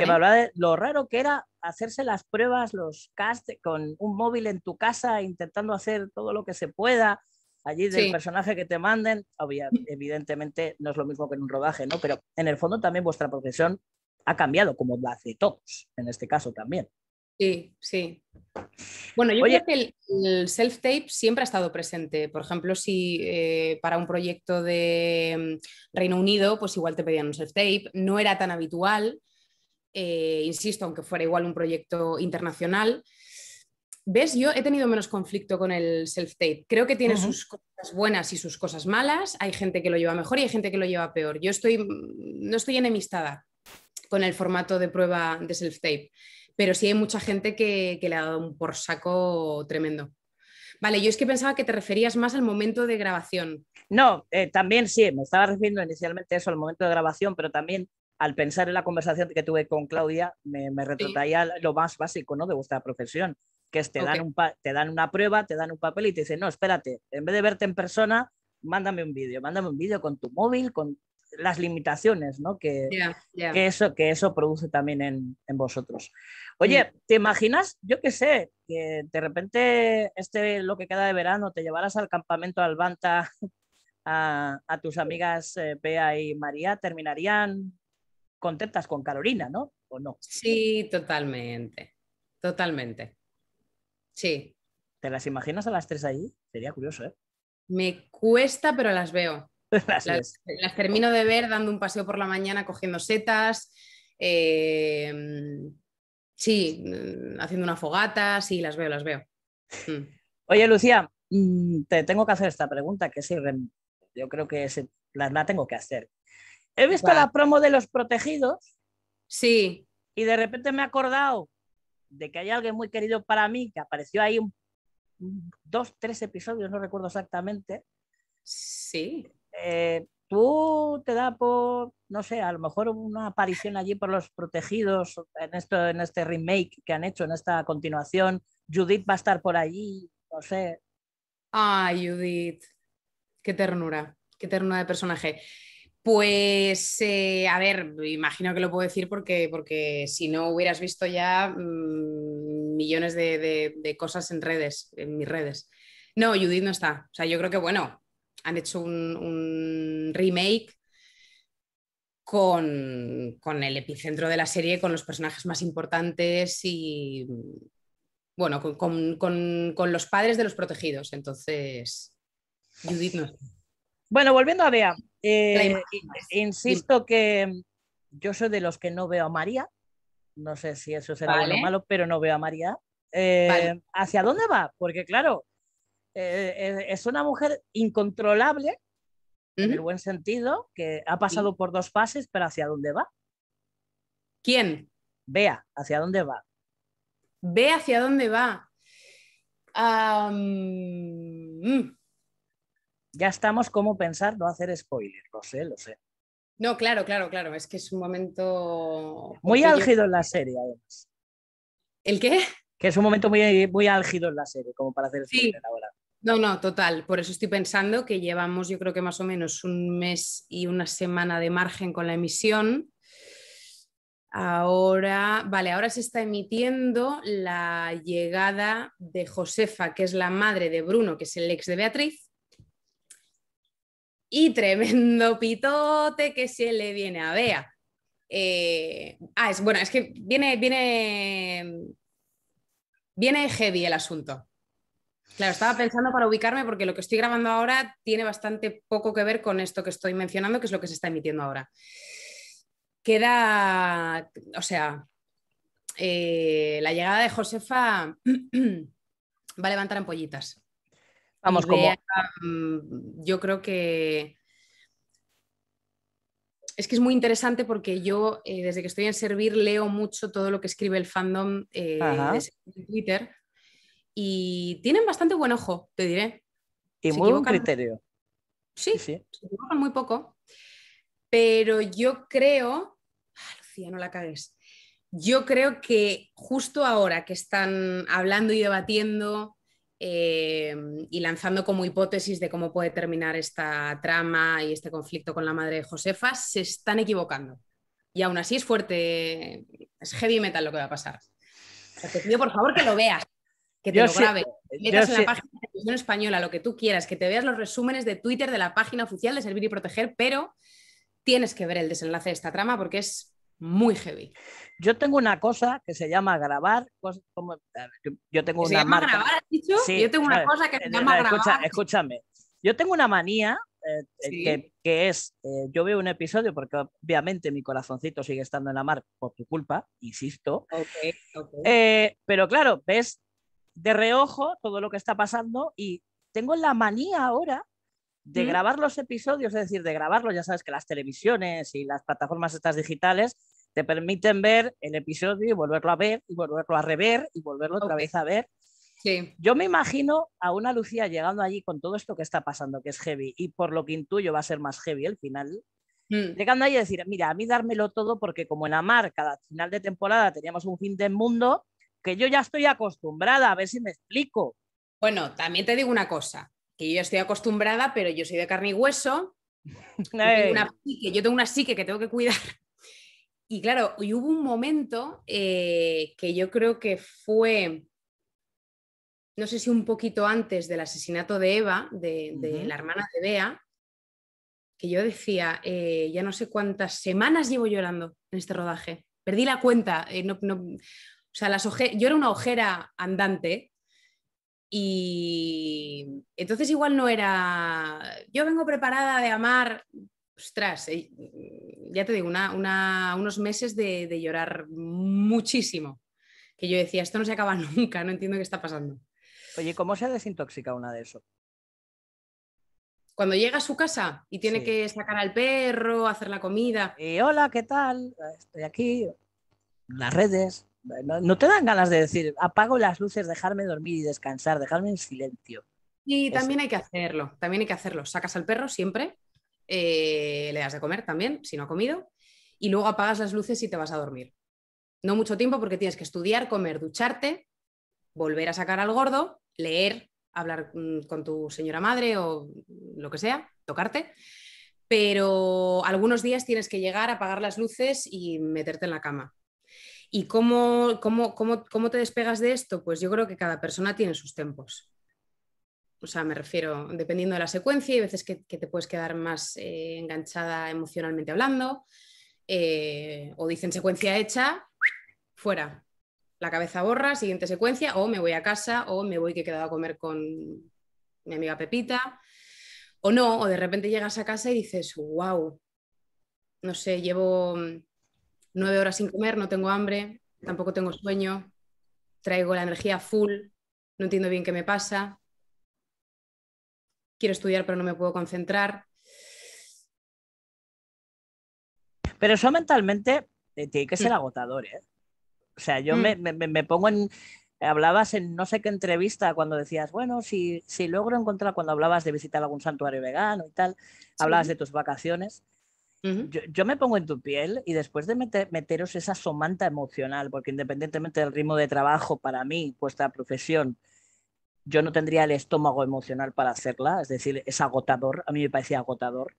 que lo raro que era hacerse las pruebas, los casts con un móvil en tu casa, intentando hacer todo lo que se pueda allí del personaje que te manden. evidentemente no es lo mismo que en un rodaje, ¿no? Pero en el fondo también vuestra profesión ha cambiado, como la de todos, en este caso también. Sí, sí. Bueno, yo creo que el, self-tape siempre ha estado presente. Por ejemplo, si eh, para un proyecto de mm, Reino Unido, pues igual te pedían un self-tape, no era tan habitual. Eh, insisto, aunque fuera igual un proyecto internacional. ¿Ves? Yo he tenido menos conflicto con el self-tape. Creo que tiene sus cosas buenas y sus cosas malas. Hay gente que lo lleva mejor y hay gente que lo lleva peor. Yo estoy, no estoy enemistada con el formato de prueba de self-tape, pero sí hay mucha gente que, le ha dado un por saco tremendo. Vale, yo es que pensaba que te referías más al momento de grabación. No, eh, también sí, me estaba refiriendo inicialmente eso, al momento de grabación, pero también al pensar en la conversación que tuve con Claudia, me, me lo más básico ¿no? de vuestra profesión, que es te, dan te dan una prueba, te dan un papel y te dicen, no, espérate, en vez de verte en persona, mándame un vídeo, mándame un vídeo con tu móvil, con las limitaciones ¿no? que, eso, que eso produce también en, vosotros. Oye, ¿te imaginas, yo qué sé, que de repente este lo que queda de verano te llevarás al campamento Albanta a, tus amigas Pea eh, y María? ¿Terminarían contentas con Carolina, ¿no? ¿O no? Sí, totalmente. Totalmente. Sí. ¿Te las imaginas a las tres ahí? Sería curioso, ¿eh? Me cuesta, pero las veo. las, termino de ver dando un paseo por la mañana cogiendo setas. Em, sí, mm, haciendo una fogata. Sí, las veo, las veo. Mm. Oye, Lucía, mm, te tengo que hacer esta pregunta que sí, yo creo que es, la tengo que hacer. He visto la promo de los protegidos. Sí. Y de repente me he acordado de que hay alguien muy querido para mí que apareció ahí un, dos, tres episodios, no recuerdo exactamente. Sí. Eh, tú te da por, no sé, a lo mejor una aparición allí por los protegidos en, esto, en este remake que han hecho, en esta continuación. Judith va a estar por allí, no sé. Ay, Judith, qué ternura, qué ternura de personaje. Pues, eh, a ver, imagino que lo puedo decir porque, porque si no hubieras visto ya mm, millones de, cosas en redes, en mis redes. No, Judith no está. O sea, yo creo que, bueno, han hecho un, remake con, el epicentro de la serie, con los personajes más importantes y, bueno, con, con los padres de los protegidos. Entonces, Judith no está. Bueno, volviendo a Bea, eh, pues, insisto que yo soy de los que no veo a María. No sé si eso será lo malo, pero no veo a María. Eh, ¿Hacia dónde va? Porque claro, eh, es una mujer incontrolable, en el buen sentido, que ha pasado por dos pases, pero ¿hacia dónde va? ¿Quién? Vea, ¿hacia dónde va? Ve hacia dónde va. Mm ya estamos como pensar no hacer spoilers. lo sé, lo sé. No, claro, claro, claro, es que es un momento... Muy álgido en la serie, además. ¿El qué? Que es un momento muy, muy álgido en la serie, como para hacer spoiler ahora. No, no, total. Por eso estoy pensando que llevamos, yo creo que más o menos un mes y una semana de margen con la emisión. Ahora, vale, ahora se está emitiendo la llegada de Josefa, que es la madre de Bruno, que es el ex de Beatriz, y tremendo pitote que se le viene a Bea. Eh, ah, es, bueno, es que viene, viene, viene heavy el asunto. Claro, estaba pensando para ubicarme porque lo que estoy grabando ahora tiene bastante poco que ver con esto que estoy mencionando, que es lo que se está emitiendo ahora. Queda, o sea, eh, la llegada de Josefa va a levantar ampollitas. Vamos, mm, Yo creo que... Es que es muy interesante porque yo, eh, desde que estoy en Servir, leo mucho todo lo que escribe el fandom eh, en Twitter y tienen bastante buen ojo, te diré. Y muy buen criterio. Sí, sí, muy poco. Pero yo creo... Ah, Lucía, no la cagues. Yo creo que justo ahora que están hablando y debatiendo eh, y lanzando como hipótesis de cómo puede terminar esta trama y este conflicto con la madre de Josefa, se están equivocando. Y aún así es fuerte, es heavy metal lo que va a pasar. te pido por favor que lo veas, que te lo grabes, metas en la página de televisión española, lo que tú quieras, que te veas los resúmenes de Twitter de la página oficial de Servir y Proteger, pero tienes que ver el desenlace de esta trama porque es muy heavy. Yo tengo una cosa que se llama grabar. yo tengo una yo tengo una cosa que se eh, llama eh, grabar. Escúchame, yo tengo una manía eh, que, es, yo veo un episodio porque obviamente mi corazoncito sigue estando en la mar por tu culpa, insisto. pero claro, ves de reojo todo lo que está pasando y tengo la manía ahora de mm. grabar los episodios, es decir, de grabarlos, ya sabes que las televisiones y las plataformas estas digitales te permiten ver el episodio y volverlo a ver y volverlo a rever y volverlo otra vez a ver. Sí. Yo me imagino a una Lucía llegando allí con todo esto que está pasando, que es heavy, y por lo que intuyo va a ser más heavy el final. Mm. Llegando allí a decir, mira, a mí dármelo todo porque como en Amar cada final de temporada teníamos un fin del mundo, que yo ya estoy acostumbrada, a ver si me explico. Bueno, también te digo una cosa, que yo estoy acostumbrada, pero yo soy de carne y hueso, una yo tengo una psique que tengo que cuidar y claro, y hubo un momento eh, que yo creo que fue, no sé si un poquito antes del asesinato de Eva, de, la hermana de Bea, que yo decía, eh, ya no sé cuántas semanas llevo llorando en este rodaje. Perdí la cuenta. Eh, o sea, yo era una ojera andante y entonces igual no era, yo vengo preparada de amar ostras, eh, mm, ya te digo, unos meses de, llorar muchísimo. Que yo decía, esto no se acaba nunca, no entiendo qué está pasando. Oye, ¿cómo se desintoxica una de eso? Cuando llega a su casa y tiene que sacar al perro, hacer la comida. hola, ¿qué tal? Estoy aquí, las redes. No, te dan ganas de decir, apago las luces, dejarme dormir y descansar, dejarme en silencio. Y también hay que hacerlo, también hay que hacerlo. Sacas al perro siempre, eh, le das de comer también, si no ha comido, y luego apagas las luces y te vas a dormir. No mucho tiempo porque tienes que estudiar, comer, ducharte, volver a sacar al gordo, leer, hablar mm, con tu señora madre o lo que sea, tocarte. Pero algunos días tienes que llegar, a apagar las luces y meterte en la cama. ¿Y cómo, cómo, cómo, cómo te despegas de esto? Pues yo creo que cada persona tiene sus tempos. O sea, me refiero, dependiendo de la secuencia, hay veces que, te puedes quedar más eh, enganchada emocionalmente hablando, eh, o dicen secuencia hecha, fuera, la cabeza borra, siguiente secuencia, o me voy a casa, o me voy que he quedado a comer con mi amiga Pepita, o no, o de repente llegas a casa y dices, wow, no sé, llevo mm, nueve horas sin comer, no tengo hambre, tampoco tengo sueño, traigo la energía full, no entiendo bien qué me pasa, quiero estudiar pero no me puedo concentrar. Pero eso mentalmente eh, tiene que ser mm. agotador, ¿eh? O sea, yo mm. me, pongo en... Hablabas en no sé qué entrevista cuando decías, bueno, si, si logro encontrar, cuando hablabas de visitar algún santuario vegano y tal, hablabas de tus vacaciones. yo, me pongo en tu piel y después de meteros esa somanta emocional, porque independientemente del ritmo de trabajo para mí, vuestra profesión, yo no tendría el estómago emocional para hacerla, es decir, es agotador, a mí me parecía agotador.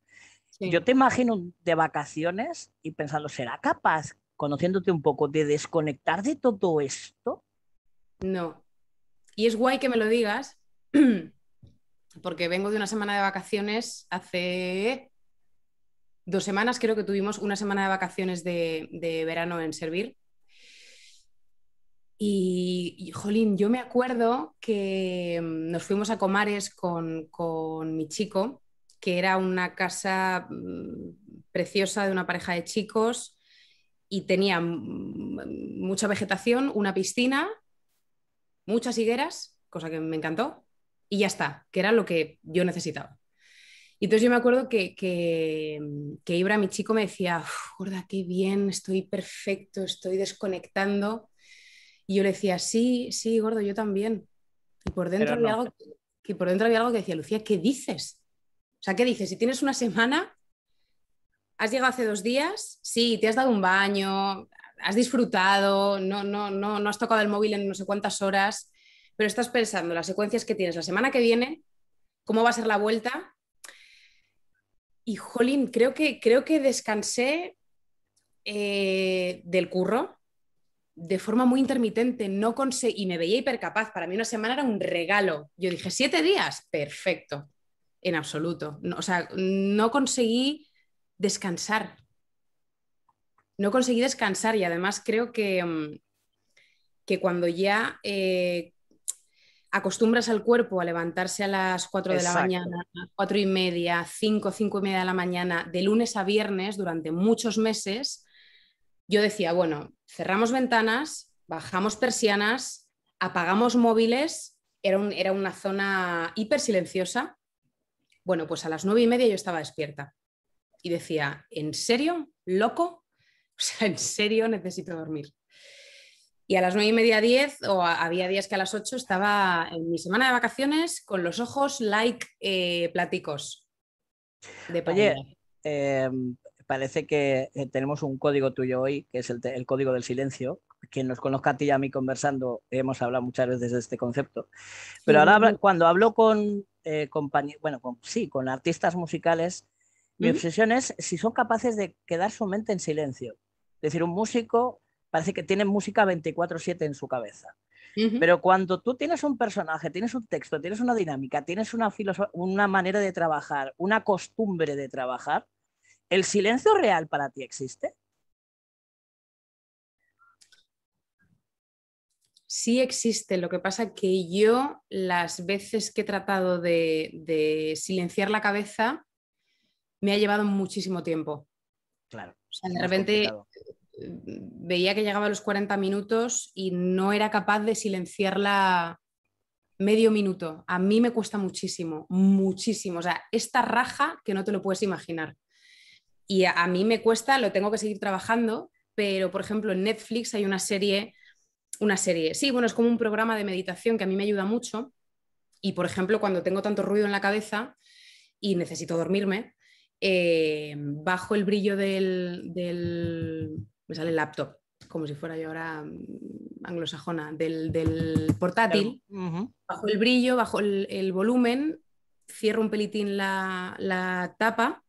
Yo te imagino de vacaciones y pensando, ¿será capaz, conociéndote un poco, de desconectar de todo esto? No. Y es guay que me lo digas, porque vengo de una semana de vacaciones hace dos semanas, creo que tuvimos una semana de vacaciones de, de verano en Servir y, jolín, yo me acuerdo que mm, nos fuimos a Comares con, mi chico, que era una casa mm, preciosa de una pareja de chicos y tenía mm, mucha vegetación, una piscina, muchas higueras, cosa que me encantó, y ya está, que era lo que yo necesitaba. Y entonces yo me acuerdo que, que, que Ibra, mi chico, me decía, gorda, qué bien, estoy perfecto, estoy desconectando. Y yo le decía, sí, sí, gordo, yo también. Y por dentro, había, algo, que por dentro había algo que decía, Lucía, ¿qué dices? O sea, ¿qué dices? Si tienes una semana, has llegado hace dos días, sí, te has dado un baño, has disfrutado, no, no, no, no has tocado el móvil en no sé cuántas horas, pero estás pensando las secuencias que tienes la semana que viene, cómo va a ser la vuelta. Y jolín, creo que, creo que descansé eh, del curro, de forma muy intermitente, no conseguí, y me veía hipercapaz. Para mí una semana era un regalo. Yo dije, siete días, perfecto, en absoluto. No, o sea, no conseguí descansar. No conseguí descansar y además creo que, mm, que cuando ya eh, acostumbras al cuerpo a levantarse a las 4 de la mañana, cuatro y media, cinco, cinco y media de la mañana, de lunes a viernes durante muchos meses, yo decía, bueno, cerramos ventanas, bajamos persianas, apagamos móviles, era, era una zona hiper silenciosa. Bueno, pues a las nueve y media yo estaba despierta y decía, ¿en serio? ¿Loco? O sea, ¿en serio necesito dormir? Y a las nueve y media, diez, o había días que a las ocho estaba en mi semana de vacaciones con los ojos like eh, platicos de Oye, parece que eh, tenemos un código tuyo hoy, que es el, código del silencio. Quien nos conozca a ti y a mí conversando, hemos hablado muchas veces de este concepto. Pero ahora, cuando hablo con, eh, bueno, sí, con artistas musicales, mi obsesión es si son capaces de quedar su mente en silencio. Es decir, un músico parece que tiene música 24/7 en su cabeza. Pero cuando tú tienes un personaje, tienes un texto, tienes una dinámica, tienes una, una manera de trabajar, una costumbre de trabajar, ¿El silencio real para ti existe? Sí existe, lo que pasa que yo las veces que he tratado de, silenciar la cabeza me ha llevado muchísimo tiempo. Claro. de repente eh, veía que llegaba a los 40 minutos y no era capaz de silenciarla medio minuto. A mí me cuesta muchísimo, muchísimo. O sea, esta raja que no te lo puedes imaginar y a, mí me cuesta, lo tengo que seguir trabajando, pero por ejemplo en Netflix hay una serie, una serie, sí, bueno, es como un programa de meditación que a mí me ayuda mucho y por ejemplo cuando tengo tanto ruido en la cabeza y necesito dormirme, eh, bajo el brillo del, del, me sale el laptop, como si fuera yo ahora mm, anglosajona, del, portátil, bajo el brillo, bajo el, volumen, cierro un pelitín la tapa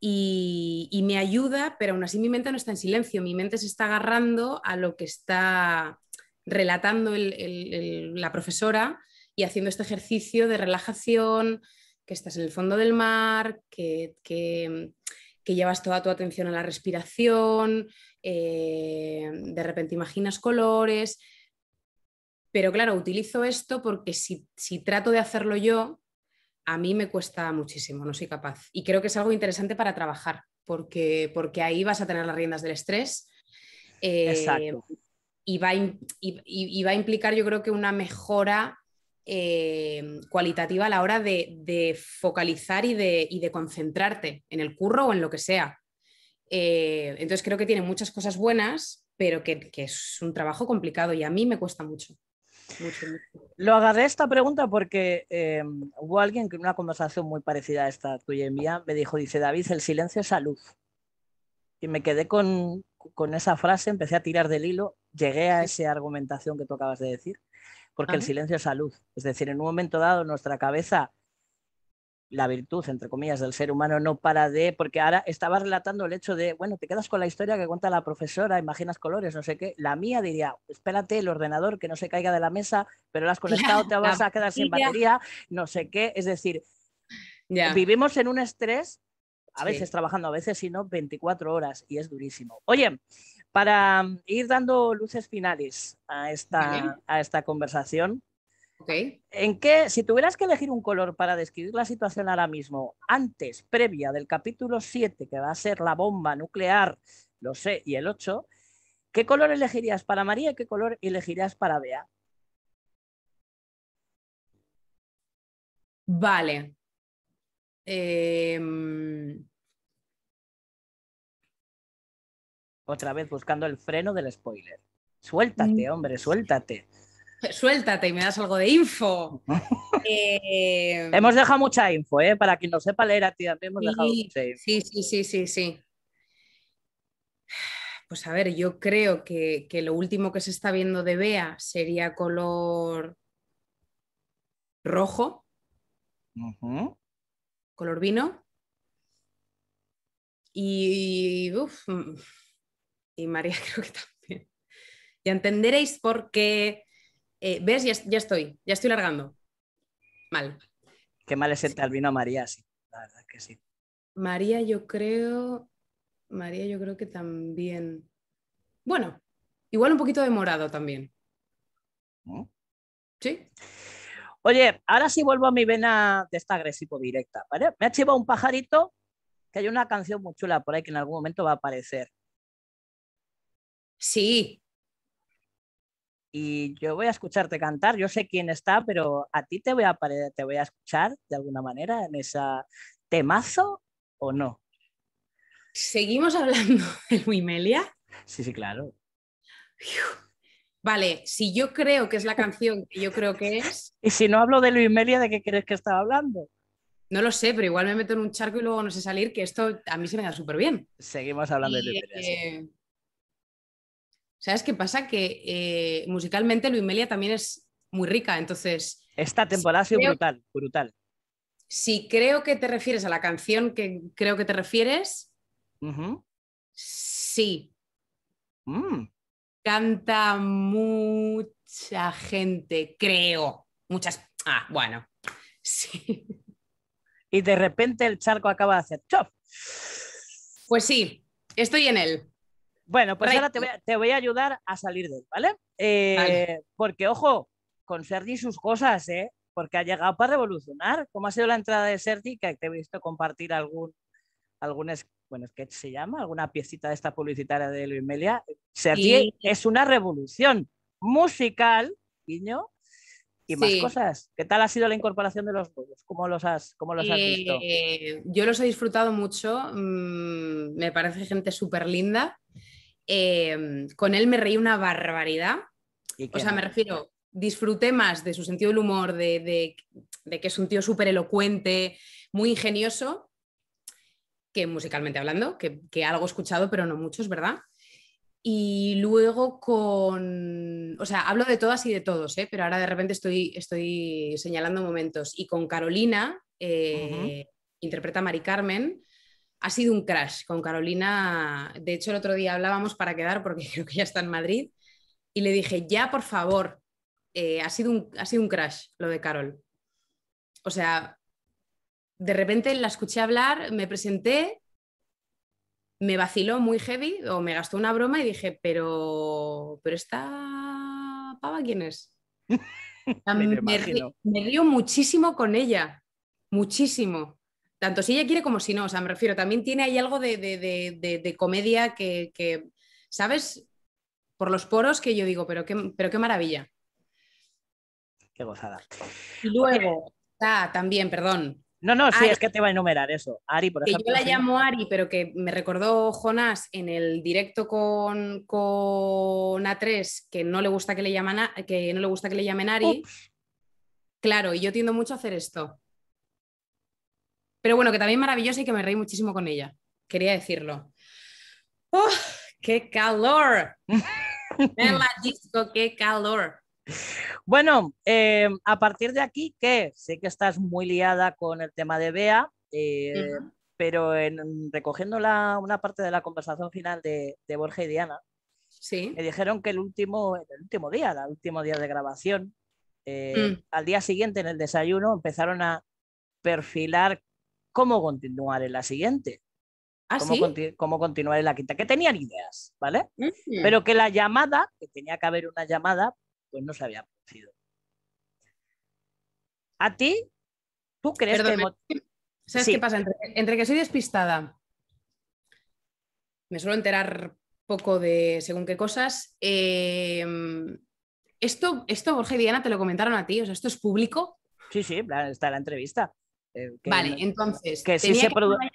y, me ayuda, pero aún así mi mente no está en silencio, mi mente se está agarrando a lo que está relatando la profesora y haciendo este ejercicio de relajación, que estás en el fondo del mar, que, llevas toda tu atención a la respiración, eh, de repente imaginas colores. Pero claro, utilizo esto porque si, si trato de hacerlo yo, a mí me cuesta muchísimo, no soy capaz. Y creo que es algo interesante para trabajar, porque, porque ahí vas a tener las riendas del estrés. Eh, y va, y, va, a implicar, yo creo que una mejora eh, cualitativa a la hora de, focalizar y de, concentrarte en el curro o en lo que sea. Eh, entonces creo que tiene muchas cosas buenas, pero que es un trabajo complicado y a mí me cuesta mucho. Lo agarré esta pregunta porque em, hubo alguien que en una conversación muy parecida a esta tuya y mía me dijo, dice David, el silencio es salud. Y me quedé con, esa frase, empecé a tirar del hilo, llegué a esa argumentación que tú acabas de decir, porque el silencio es salud. Es decir, en un momento dado nuestra cabeza la virtud, entre comillas, del ser humano no para de, porque ahora estabas relatando el hecho de, bueno, te quedas con la historia que cuenta la profesora, imaginas colores, no sé qué, la mía diría, espérate el ordenador que no se caiga de la mesa, pero las has conectado, te vas a quedar sin batería, no sé qué, es decir, vivimos en un estrés, a veces trabajando, a veces si no, 24 horas y es durísimo. Oye, para ir dando luces finales a esta, a esta conversación, Okay. ¿En qué, si tuvieras que elegir un color para describir la situación ahora mismo, antes, previa del capítulo 7, que va a ser la bomba nuclear, lo sé, y el 8, ¿qué color elegirías para María y qué color elegirías para Bea? Vale. Em, Otra vez buscando el freno del spoiler. Suéltate, mm. hombre, suéltate. suéltate y me das algo de info. Eh, hemos dejado mucha info, ¿eh? para quien no sepa leer a ti también hemos sí, dejado Sí, sí, sí, sí, Pues a ver, yo creo que, lo último que se está viendo de Bea sería color rojo, color vino y, mm, y María creo que también. Ya entenderéis por qué eh, ¿Ves? Ya, estoy, ya estoy largando. Mal. Qué mal es el tal vino María, sí, la verdad que sí. María, yo creo. María, yo creo que también. Bueno, igual un poquito de morado también. Sí. Oye, ahora sí vuelvo a mi vena de esta agresivo directa, ¿vale? Me ha chivado un pajarito que hay una canción muy chula por ahí que en algún momento va a aparecer. Sí, y yo voy a escucharte cantar, yo sé quién está, pero a ti te voy a, te voy a escuchar de alguna manera en esa temazo o no. Seguimos hablando de Luis Melia Sí, sí, claro. Vale, si yo creo que es la canción que yo creo que es. Y si no hablo de Luis Melia ¿de qué crees que estaba hablando? No lo sé, pero igual me meto en un charco y luego no sé salir, que esto a mí se me da súper bien. Seguimos hablando de Luimelia. ¿Sabes qué pasa? Que eh, musicalmente Luimelia también es muy rica, entonces... Esta temporada ha sido brutal, brutal. Si creo que te refieres a la canción que creo que te refieres, sí. Mm. Canta mucha gente, creo. Muchas... Ah, bueno. Sí. Y de repente el charco acaba de hacer, ¡Chop! Pues sí, estoy en él. Bueno, pues ahora te voy, a, ayudar a salir de él, ¿vale? Eh, porque, ojo, con Sergi sus cosas, ¿eh? Porque ha llegado para revolucionar. ¿Cómo ha sido la entrada de Sergi? Que te he visto compartir algún, algún bueno, ¿qué se llama, alguna piecita de esta publicitaria de Luis Melia. Sergi es una revolución musical, guiño, y más cosas. ¿Qué tal ha sido la incorporación de los nuevos? ¿Cómo los has, cómo los visto? Eh, yo los he disfrutado mucho. Mm, me parece gente súper linda. Em, con él me reí una barbaridad. O sea, me refiero, disfruté más de su sentido del humor, de, que es un tío súper elocuente, muy ingenioso, que musicalmente hablando, que, algo he escuchado, pero no muchos, ¿verdad? Y luego con, o sea, hablo de todas y de todos, ¿eh? pero ahora de repente estoy, señalando momentos. Y con Carolina, eh, interpreta a Mari Carmen, ha sido un crash con Carolina. De hecho, el otro día hablábamos para quedar porque creo que ya está en Madrid y le dije, ya, por favor, eh, ha, sido un, ha sido un crash lo de Carol. O sea, de repente la escuché hablar, me presenté, me vaciló muy heavy o me gastó una broma y dije, pero, pero esta pava, ¿quién es? me, me, me río muchísimo con ella, muchísimo tanto si ella quiere como si no, o sea, me refiero, también tiene ahí algo de, comedia que, ¿sabes? Por los poros que yo digo, pero qué, pero qué maravilla. Qué gozada. Y luego, ah, también, perdón. No, no, sí, es que te va a enumerar eso. Ari, por ejemplo. Que yo la llamo Ari, pero que me recordó Jonás en el directo con, con A3 que no le gusta que le, llaman, que no le gusta que le llamen Ari. Claro, y yo tiendo mucho a hacer esto. Pero bueno, que también maravillosa y que me reí muchísimo con ella. Quería decirlo. ¡Oh, ¡Qué calor! la qué calor. Bueno, eh, a partir de aquí, que sé que estás muy liada con el tema de Bea, eh, pero en, recogiendo la, una parte de la conversación final de, Borja y Diana, me dijeron que el último, el último día, el último día de grabación, eh, mm. al día siguiente en el desayuno empezaron a perfilar cómo continuar en la siguiente. ¿Ah, cómo, continuar en la quinta, que tenían ideas, ¿vale? Mm. Pero que la llamada, que tenía que haber una llamada, pues no se había producido. ¿A ti? ¿Tú crees que... ¿Sabes qué pasa? Entre, que soy despistada, me suelo enterar poco de según qué cosas. Em, esto, esto, Borja y Diana, te lo comentaron a ti, o sea, esto es público. Sí, sí, está en la entrevista. Eh, vale, entonces, que si se produce...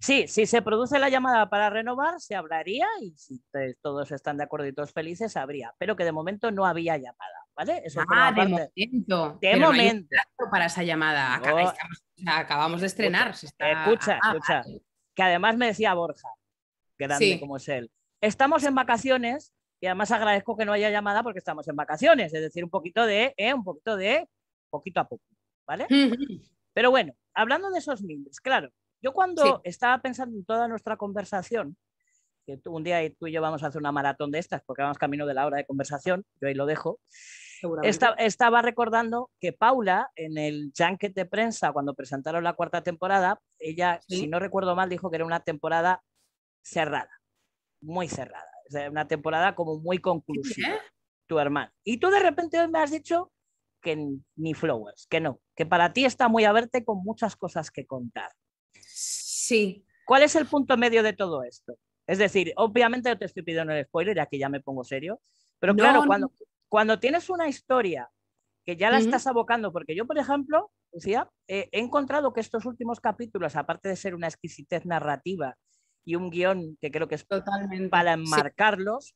Sí, si se produce la llamada para renovar, se hablaría y si todos están de acuerdo y todos felices, habría, pero que de momento no había llamada, ¿vale? Eso ah, de momento. De momento. para esa llamada. Ah, acabamos de estrenar. Escucha, ah, escucha, Que además me decía Borja, que como es él. Estamos en vacaciones y además agradezco que no haya llamada porque estamos en vacaciones, es decir, un poquito de, eh, un poquito de, poquito a poco, ¿vale? Pero bueno, hablando de esos mimbres, claro, yo cuando estaba pensando en toda nuestra conversación, que un día tú y yo vamos a hacer una maratón de estas, porque vamos camino de la hora de conversación, yo ahí lo dejo, estaba recordando que Paula, en el junket de prensa, cuando presentaron la cuarta temporada, ella, si no recuerdo mal, dijo que era una temporada cerrada, muy cerrada, una temporada como muy conclusiva, ¿Eh? tu hermano. Y tú de repente hoy me has dicho que ni Flowers, que no, que para ti está muy a verte con muchas cosas que contar. Sí. ¿Cuál es el punto medio de todo esto? Es decir, obviamente yo te estoy pidiendo el spoiler, aquí ya me pongo serio, pero claro, Cuando, tienes una historia que ya la estás abocando, porque yo, por ejemplo, Lucía, he encontrado que estos últimos capítulos, aparte de ser una exquisitez narrativa y un guión que creo que es Totalmente. para enmarcarlos,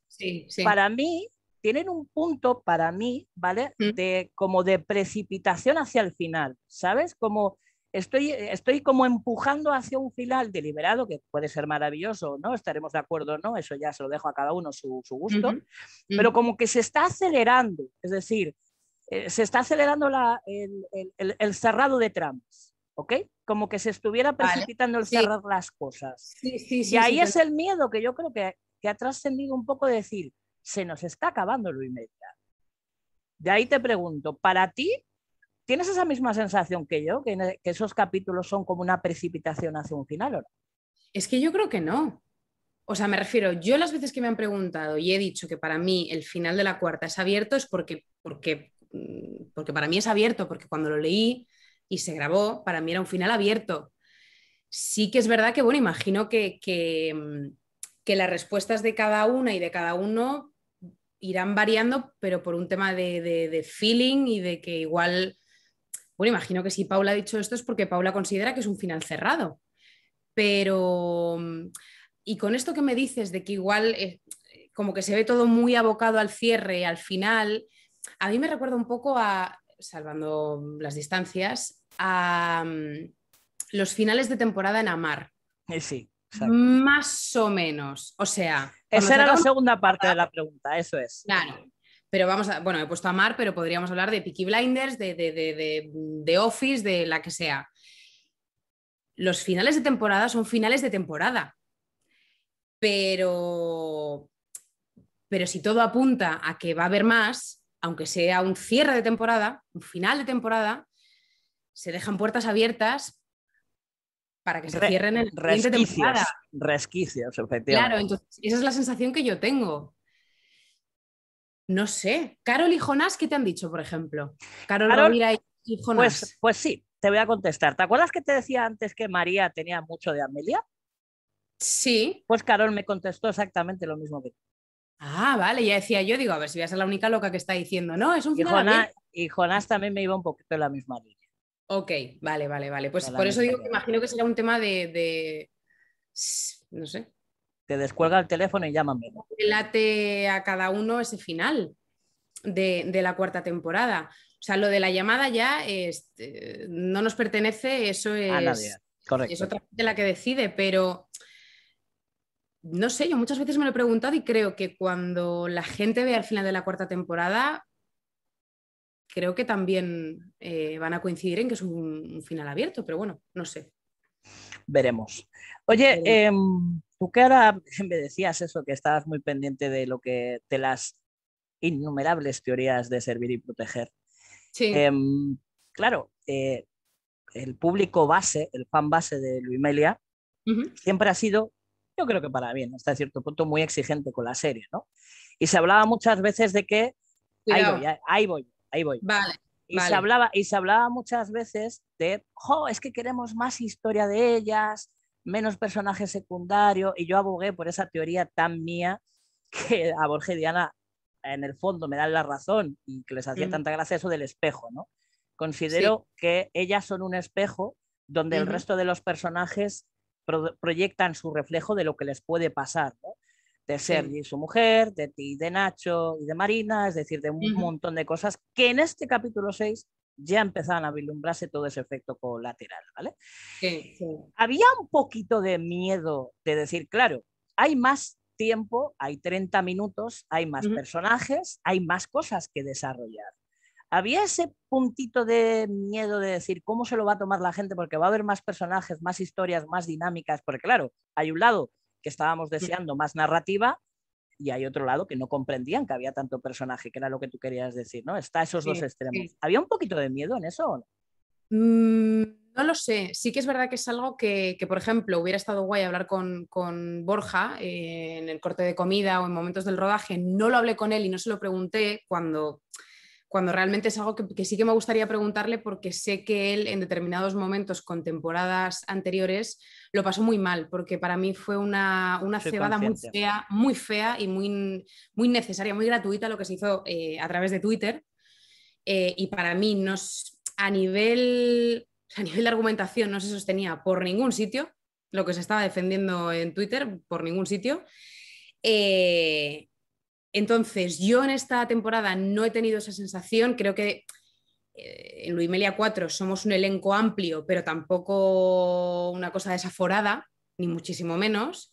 para mí tienen un punto para mí, ¿vale? Mm. De, como de precipitación hacia el final, ¿sabes? Como estoy, estoy como empujando hacia un final deliberado, que puede ser maravilloso, ¿no? Estaremos de acuerdo, ¿no? Eso ya se lo dejo a cada uno su, gusto, mm. pero como que se está acelerando, es decir, eh, se está acelerando el, cerrado de tramas, ¿ok? Como que se estuviera precipitando el cerrar las cosas. y ahí es el miedo que yo creo que, que ha trascendido un poco decir, se nos está acabando lo inmediato. De ahí te pregunto, ¿para ti tienes esa misma sensación que yo, e, que, esos capítulos son como una precipitación hacia un final o no? Es que yo creo que no. O sea, me refiero, yo las veces que me han preguntado y he dicho que para mí el final de la cuarta es abierto es porque, porque, mm, porque para mí es abierto, porque cuando lo leí y se grabó, para mí era un final abierto. Sí que es verdad que, bueno, imagino que, que mm, las respuestas de cada una y de cada uno irán variando, pero por un tema de, feeling y de que igual, bueno, imagino que si Paula ha dicho esto es porque Paula considera que es un final cerrado. Pero, y con esto que me dices de que igual eh, como que se ve todo muy abocado al cierre, al final, a mí me recuerda un poco a, salvando las distancias, a mm, los finales de temporada en Amar. Eh, sí, Más o menos. O sea, esa era la segunda parte de la pregunta, eso es. Claro. Pero vamos a, bueno, he puesto a Mar, pero podríamos hablar de Peaky Blinders, de, de Office, de la que sea. Los finales de temporada son finales de temporada. Pero, pero si todo apunta a que va a haber más, aunque sea un cierre de temporada, un final de temporada, se dejan puertas abiertas para que se cierren el resquicios, resquicios, efectivamente. Claro, entonces esa es la sensación que yo tengo. No sé. Carol y Jonás, ¿qué te han dicho, por ejemplo? Carol, mira, y Jonás. Pues, pues, sí, te voy a contestar. ¿Te acuerdas que te decía antes que María tenía mucho de Amelia? Sí. Pues Carol me contestó exactamente lo mismo que tú. Ah, vale, ya decía yo, digo, a ver si voy a ser la única loca que está diciendo, no, es un final. Y, Jonás, también me iba un poquito en la misma línea. Ok, vale, vale, vale. Pues por eso digo que imagino que será un tema de, No sé. Te descuelga el teléfono y llámame. Relate a cada uno ese final de, la cuarta temporada. O sea, lo de la llamada ya eh, no nos pertenece, eso es. Correcto. Es otra gente la que decide, pero. No sé, yo muchas veces me lo he preguntado y creo que cuando la gente ve al final de la cuarta temporada, creo que también eh, van a coincidir en que es un, final abierto, pero bueno, no sé. Veremos. Oye, em, tú que ahora me decías eso, que estabas muy pendiente de lo que te las innumerables teorías de servir y proteger. Sí. Em, claro, eh, el público base, el fan base de Luimelia, siempre ha sido, yo creo que para bien, hasta cierto punto, muy exigente con la serie, ¿no? Y se hablaba muchas veces de que Ahí voy, ahí voy, ahí voy. Y, Se hablaba, y se hablaba muchas veces de, jo, es que queremos más historia de ellas, menos personaje secundario, y yo abogué por esa teoría tan mía que a Borges y Diana en el fondo me dan la razón y que les hacía mm. tanta gracia eso del espejo, ¿no? Considero que ellas son un espejo donde el resto de los personajes proyectan su reflejo de lo que les puede pasar, ¿no? de Sergi y su mujer, de ti, de Nacho y de Marina, es decir, de un montón de cosas que en este capítulo 6 ya empezaban a vislumbrarse todo ese efecto colateral, ¿vale? Había un poquito de miedo de decir, claro, hay más tiempo, hay 30 minutos, hay más personajes, hay más cosas que desarrollar. Había ese puntito de miedo de decir cómo se lo va a tomar la gente, porque va a haber más personajes, más historias, más dinámicas, porque claro, hay un lado que estábamos deseando más narrativa y hay otro lado que no comprendían que había tanto personaje, que era lo que tú querías decir, ¿no? Está esos dos extremos. ¿Había un poquito de miedo en eso o no? Mm, no lo sé. Sí que es verdad que es algo que, por ejemplo, hubiera estado guay hablar con, Borja eh, en el corte de comida o en momentos del rodaje. No lo hablé con él y no se lo pregunté cuando cuando realmente es algo que, sí que me gustaría preguntarle porque sé que él en determinados momentos con temporadas anteriores lo pasó muy mal, porque para mí fue una, una cebada muy fea, muy fea y muy, muy necesaria, muy gratuita lo que se hizo eh, a través de Twitter. Eh, y para mí a, nivel, a nivel de argumentación no se sostenía por ningún sitio lo que se estaba defendiendo en Twitter, por ningún sitio. Eh, entonces, yo en esta temporada no he tenido esa sensación, creo que en eh, en Luimelia 4 somos un elenco amplio, pero tampoco una cosa desaforada, ni muchísimo menos,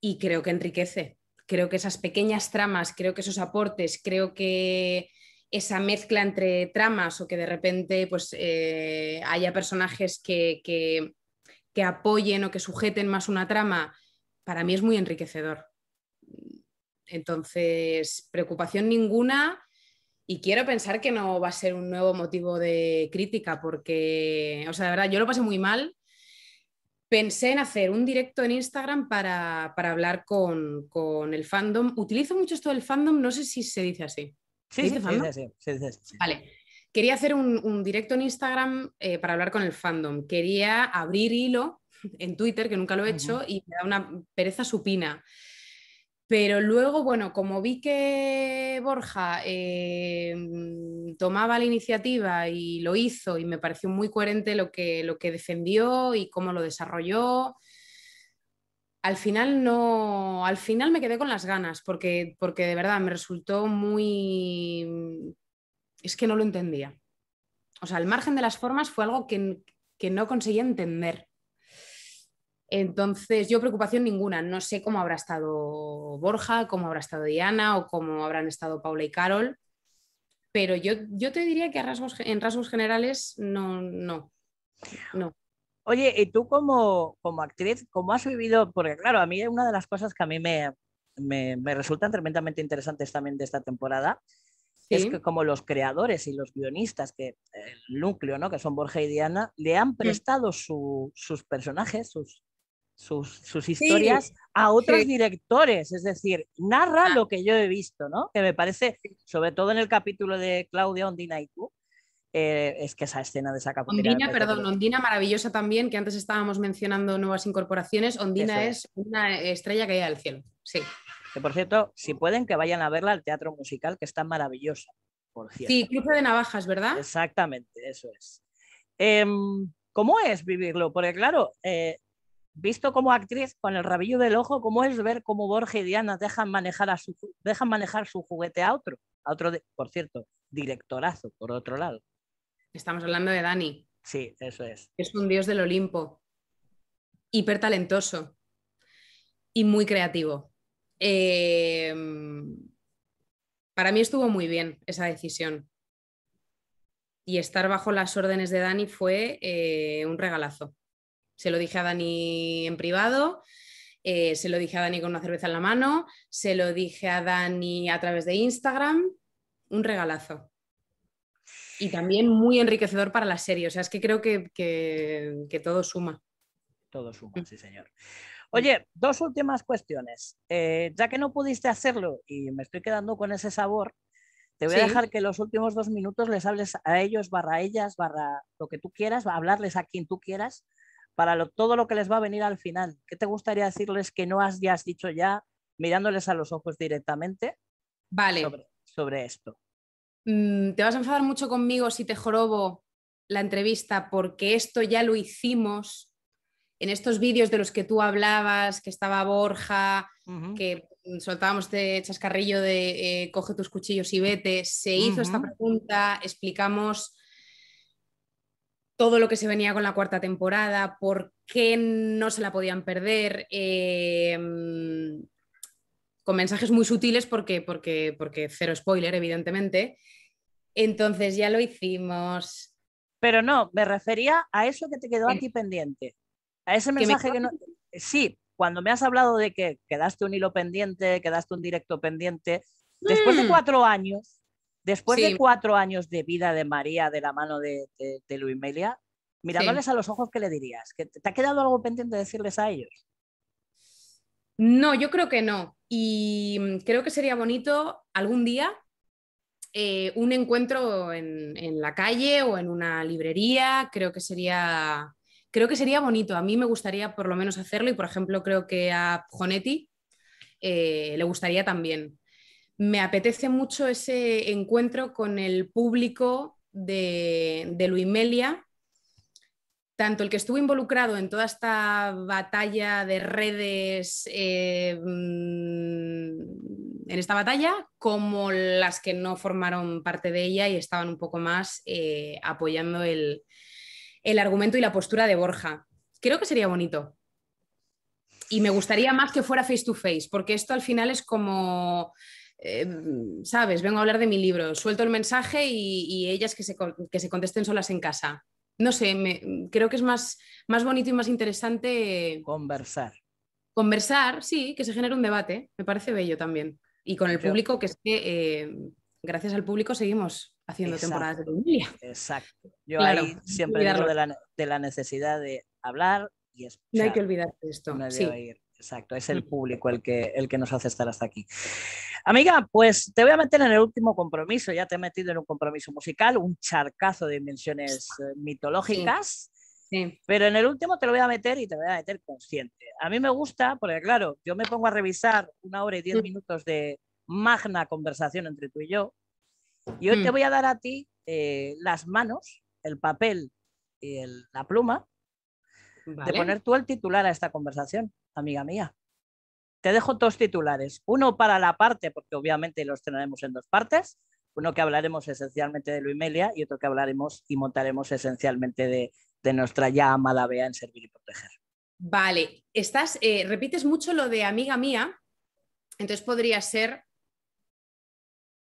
y creo que enriquece. Creo que esas pequeñas tramas, creo que esos aportes, creo que esa mezcla entre tramas o que de repente pues, eh, haya personajes que apoyen o que sujeten más una trama, para mí es muy enriquecedor. Entonces, preocupación ninguna y quiero pensar que no va a ser un nuevo motivo de crítica porque, o sea, de verdad, yo lo pasé muy mal. Pensé en hacer un directo en Instagram para, hablar con, el fandom. Utilizo mucho esto del fandom, no sé si se dice así. Sí, Se dice Vale. Quería hacer un, directo en Instagram eh, para hablar con el fandom. Quería abrir hilo en Twitter, que nunca lo he hecho, y me da una pereza supina. Pero luego, bueno, como vi que Borja em, tomaba la iniciativa y lo hizo y me pareció muy coherente lo que, lo que defendió y cómo lo desarrolló, al final no, al final me quedé con las ganas porque, porque de verdad me resultó muy, es que no lo entendía. O sea, al margen de las formas fue algo que, que no conseguía entender. Entonces, yo preocupación ninguna, no sé cómo habrá estado Borja, cómo habrá estado Diana o cómo habrán estado Paula y Carol, pero yo, yo te diría que en rasgos generales no, no, Oye, ¿y tú como, como actriz, cómo has vivido? Porque claro, a mí una de las cosas que a mí me, me, resultan tremendamente interesantes también de esta temporada es que como los creadores y los guionistas, que el núcleo, ¿no? que son Borja y Diana, le han mm. prestado sus personajes, sus sus, historias a otros directores, es decir, narra ah. lo que yo he visto, ¿no? Que me parece, sobre todo en el capítulo de Claudia Ondina y tú, eh, es que esa escena de esa Ondina, perdón, Ondina maravillosa también, que antes estábamos mencionando nuevas incorporaciones. Ondina es. una estrella que caída al cielo, sí. Que por cierto, si pueden, que vayan a verla al teatro musical, que está maravillosa, por cierto. Sí, cruce de navajas, ¿verdad? Exactamente, eso es. Em, ¿Cómo es vivirlo? Porque claro, eh, visto como actriz con el rabillo del ojo, cómo es ver cómo Borja y Diana dejan manejar, a su, dejan manejar su juguete a otro, a otro, de, por cierto, directorazo, por otro lado. Estamos hablando de Dani. Sí, eso es. Es un dios del Olimpo, hiper talentoso y muy creativo. Em, para mí estuvo muy bien esa decisión. Y estar bajo las órdenes de Dani fue eh, un regalazo. Se lo dije a Dani en privado, eh, se lo dije a Dani con una cerveza en la mano, se lo dije a Dani a través de Instagram. Un regalazo. Y también muy enriquecedor para la serie. O sea, es que creo que, todo suma. Todo suma, mm. sí, señor. Oye, dos últimas cuestiones. Eh, ya que no pudiste hacerlo y me estoy quedando con ese sabor, te voy a dejar que los últimos dos minutos les hables a ellos, barra ellas, barra lo que tú quieras, hablarles a quien tú quieras para todo lo que les va a venir al final? ¿Qué te gustaría decirles que no has, ya dicho ya, mirándoles a los ojos directamente? Vale. Sobre, esto. Mm, te vas a enfadar mucho conmigo si te jorobo la entrevista porque esto ya lo hicimos en estos vídeos de los que tú hablabas, que estaba Borja, que mm, soltábamos este chascarrillo de eh, coge tus cuchillos y vete, se hizo esta pregunta, explicamos todo lo que se venía con la cuarta temporada, por qué no se la podían perder, em, con mensajes muy sutiles porque, porque, porque cero spoiler, evidentemente. Entonces ya lo hicimos. Pero no, me refería a eso que te quedó aquí pendiente. A ese mensaje que, no... Sí, cuando me has hablado de que quedaste un hilo pendiente, quedaste un directo pendiente, después de mm. cuatro años, Después de cuatro años de vida de María de la mano de, Luis Melia mirándoles a los ojos, ¿qué le dirías? ¿Te ha quedado algo pendiente decirles a ellos? No, yo creo que no. Y mm, creo que sería bonito algún día eh, un encuentro en, la calle o en una librería. Creo que sería. Creo que sería bonito. A mí me gustaría por lo menos hacerlo y, por ejemplo, creo que a Jonetti eh, le gustaría también me apetece mucho ese encuentro con el público de, de Luimelia, tanto el que estuvo involucrado en toda esta batalla de redes, eh, mm, en esta batalla, como las que no formaron parte de ella y estaban un poco más eh, apoyando el argumento y la postura de Borja. Creo que sería bonito. Y me gustaría más que fuera face to face, porque esto al final es como Em, sabes, vengo a hablar de mi libro, suelto el mensaje y, ellas que se, que se, contesten solas en casa. No sé, creo que es más, más bonito y más interesante. Conversar. Conversar, sí, que se genere un debate, me parece bello también. Y con el público, que es que em, gracias al público seguimos haciendo temporadas de familia. Exacto. Yo siempre digo de la, de la, necesidad de hablar y escuchar. No hay que olvidar esto. sí. Exacto, es el público el que, el que nos hace estar hasta aquí. Amiga, pues te voy a meter en el último compromiso. Ya te he metido en un compromiso musical, un charcazo de dimensiones eh, mitológicas. Sí, Pero en el último te lo voy a meter y te voy a meter consciente. A mí me gusta, porque claro, yo me pongo a revisar una hora y diez mm. minutos de magna conversación entre tú y yo. Y hoy te mm. voy a dar a ti eh, las manos, el papel y la pluma de poner tú el titular a esta conversación amiga mía. Te dejo dos titulares. Uno para la parte, porque obviamente los tenemos en dos partes. Uno que hablaremos esencialmente de Luimelia y otro que hablaremos y montaremos esencialmente de, nuestra ya amada Bea en Servir y Proteger. Vale, estás, eh, repites mucho lo de amiga mía, entonces podría ser,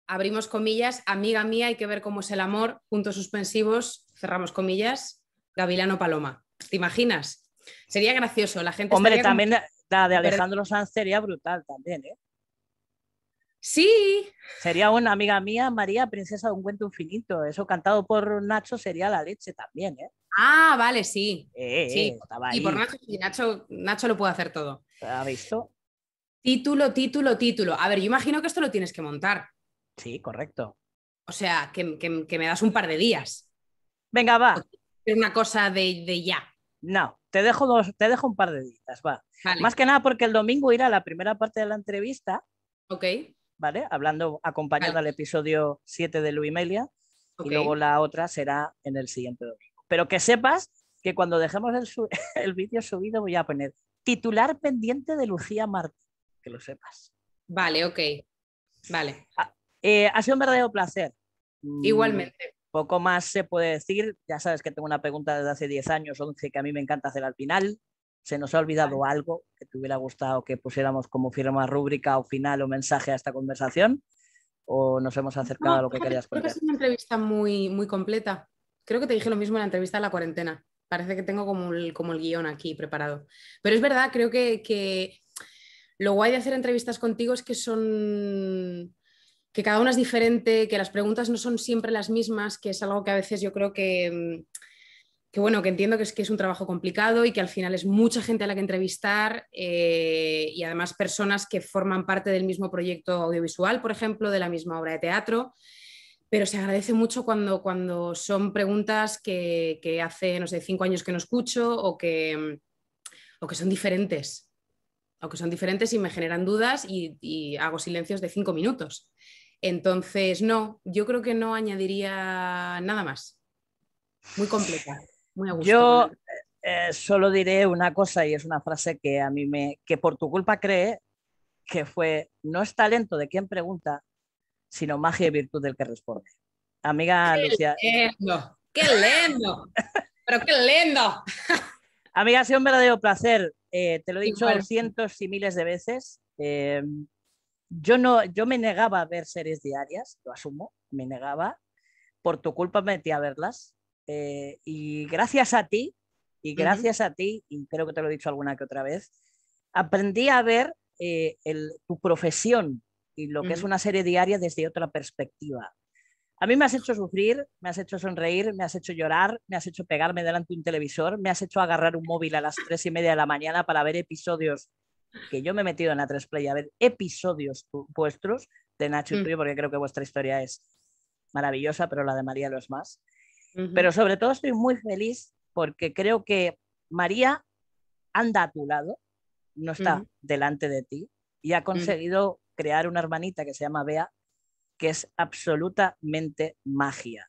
abrimos comillas, amiga mía, hay que ver cómo es el amor, puntos suspensivos, cerramos comillas, Gavilano Paloma. ¿Te imaginas? Sería gracioso, la gente. Hombre, también la de Alejandro Sanz sería brutal también, ¿eh? Sí. Sería una amiga mía, María, princesa de un cuento infinito. Eso cantado por Nacho sería la leche también, ¿eh? Ah, vale, sí. Eh, eh, sí. y por Nacho, Nacho, Nacho lo puede hacer todo. ¿Ha visto? Título, título, título. A ver, yo imagino que esto lo tienes que montar. Sí, correcto. O sea, que, me das un par de días. Venga, va. Es Una cosa de, de ya. No te dejo, dos, te dejo un par de ditas, va. Más que nada porque el domingo irá la primera parte de la entrevista. Ok. ¿Vale? Hablando, acompañado al episodio 7 de Luis Melia Y luego la otra será en el siguiente domingo. Pero que sepas que cuando dejemos el, vídeo subido voy a poner titular pendiente de Lucía Martín, que lo sepas. Vale, ok. Vale. Ah, eh, ha sido un verdadero placer. Mm. Igualmente. Poco más se puede decir. Ya sabes que tengo una pregunta desde hace 10 años, 11, que a mí me encanta hacer al final. ¿Se nos ha olvidado algo que te hubiera gustado que pusiéramos como firma rúbrica o final o mensaje a esta conversación? ¿O nos hemos acercado a lo que querías preguntar? Creo que es una entrevista muy, muy completa. Creo que te dije lo mismo en la entrevista de la cuarentena. Parece que tengo como el, como el guión aquí preparado. Pero es verdad, creo que, que lo guay de hacer entrevistas contigo es que son que cada una es diferente, que las preguntas no son siempre las mismas, que es algo que a veces yo creo que, mm, bueno, que entiendo que es, que es un trabajo complicado y que al final es mucha gente a la que entrevistar eh, y además personas que forman parte del mismo proyecto audiovisual, por ejemplo, de la misma obra de teatro. Pero se agradece mucho cuando, cuando son preguntas que, hace, no sé, cinco años que no escucho o que, mm, o que son diferentes. O que son diferentes y me generan dudas y hago silencios de cinco minutos. Entonces, no, yo creo que no añadiría nada más. Muy completa, muy a gusto. Yo eh, solo diré una cosa y es una frase que a mí me, que por tu culpa cree, que fue, no es talento de quien pregunta, sino magia y virtud del que responde. Amiga qué Lindo, ¡Qué lindo! ¡Pero qué lindo! Amiga, ha sido un verdadero placer. Eh, te lo he dicho cientos y miles de veces. Eh, yo, no, yo me negaba a ver series diarias, lo asumo, me negaba. Por tu culpa me metí a verlas. Eh, y gracias a ti, y gracias a ti, y creo que te lo he dicho alguna que otra vez, aprendí a ver eh, tu profesión y lo que es una serie diaria desde otra perspectiva. A mí me has hecho sufrir, me has hecho sonreír, me has hecho llorar, me has hecho pegarme delante de un televisor, me has hecho agarrar un móvil a las tres y media de la mañana para ver episodios que yo me he metido en la 3Play a ver episodios vuestros de Nacho y mm. porque creo que vuestra historia es maravillosa, pero la de María lo es más. Pero sobre todo estoy muy feliz porque creo que María anda a tu lado, no está delante de ti, y ha conseguido crear una hermanita que se llama Bea, que es absolutamente magia.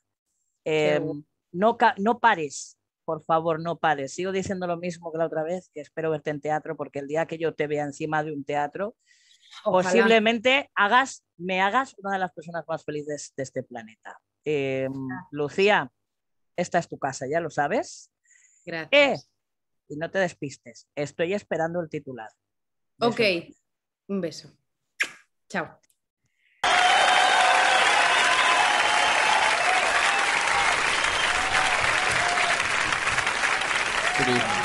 Em, no, no pares por favor, no pares. Sigo diciendo lo mismo que la otra vez, que espero verte en teatro, porque el día que yo te vea encima de un teatro, posiblemente hagas, me hagas una de las personas más felices de este planeta. Em, Lucía, esta es tu casa, ya lo sabes. Eh, Gracias. y no te despistes, estoy esperando el titular. Ok, un beso. Chao. Brady.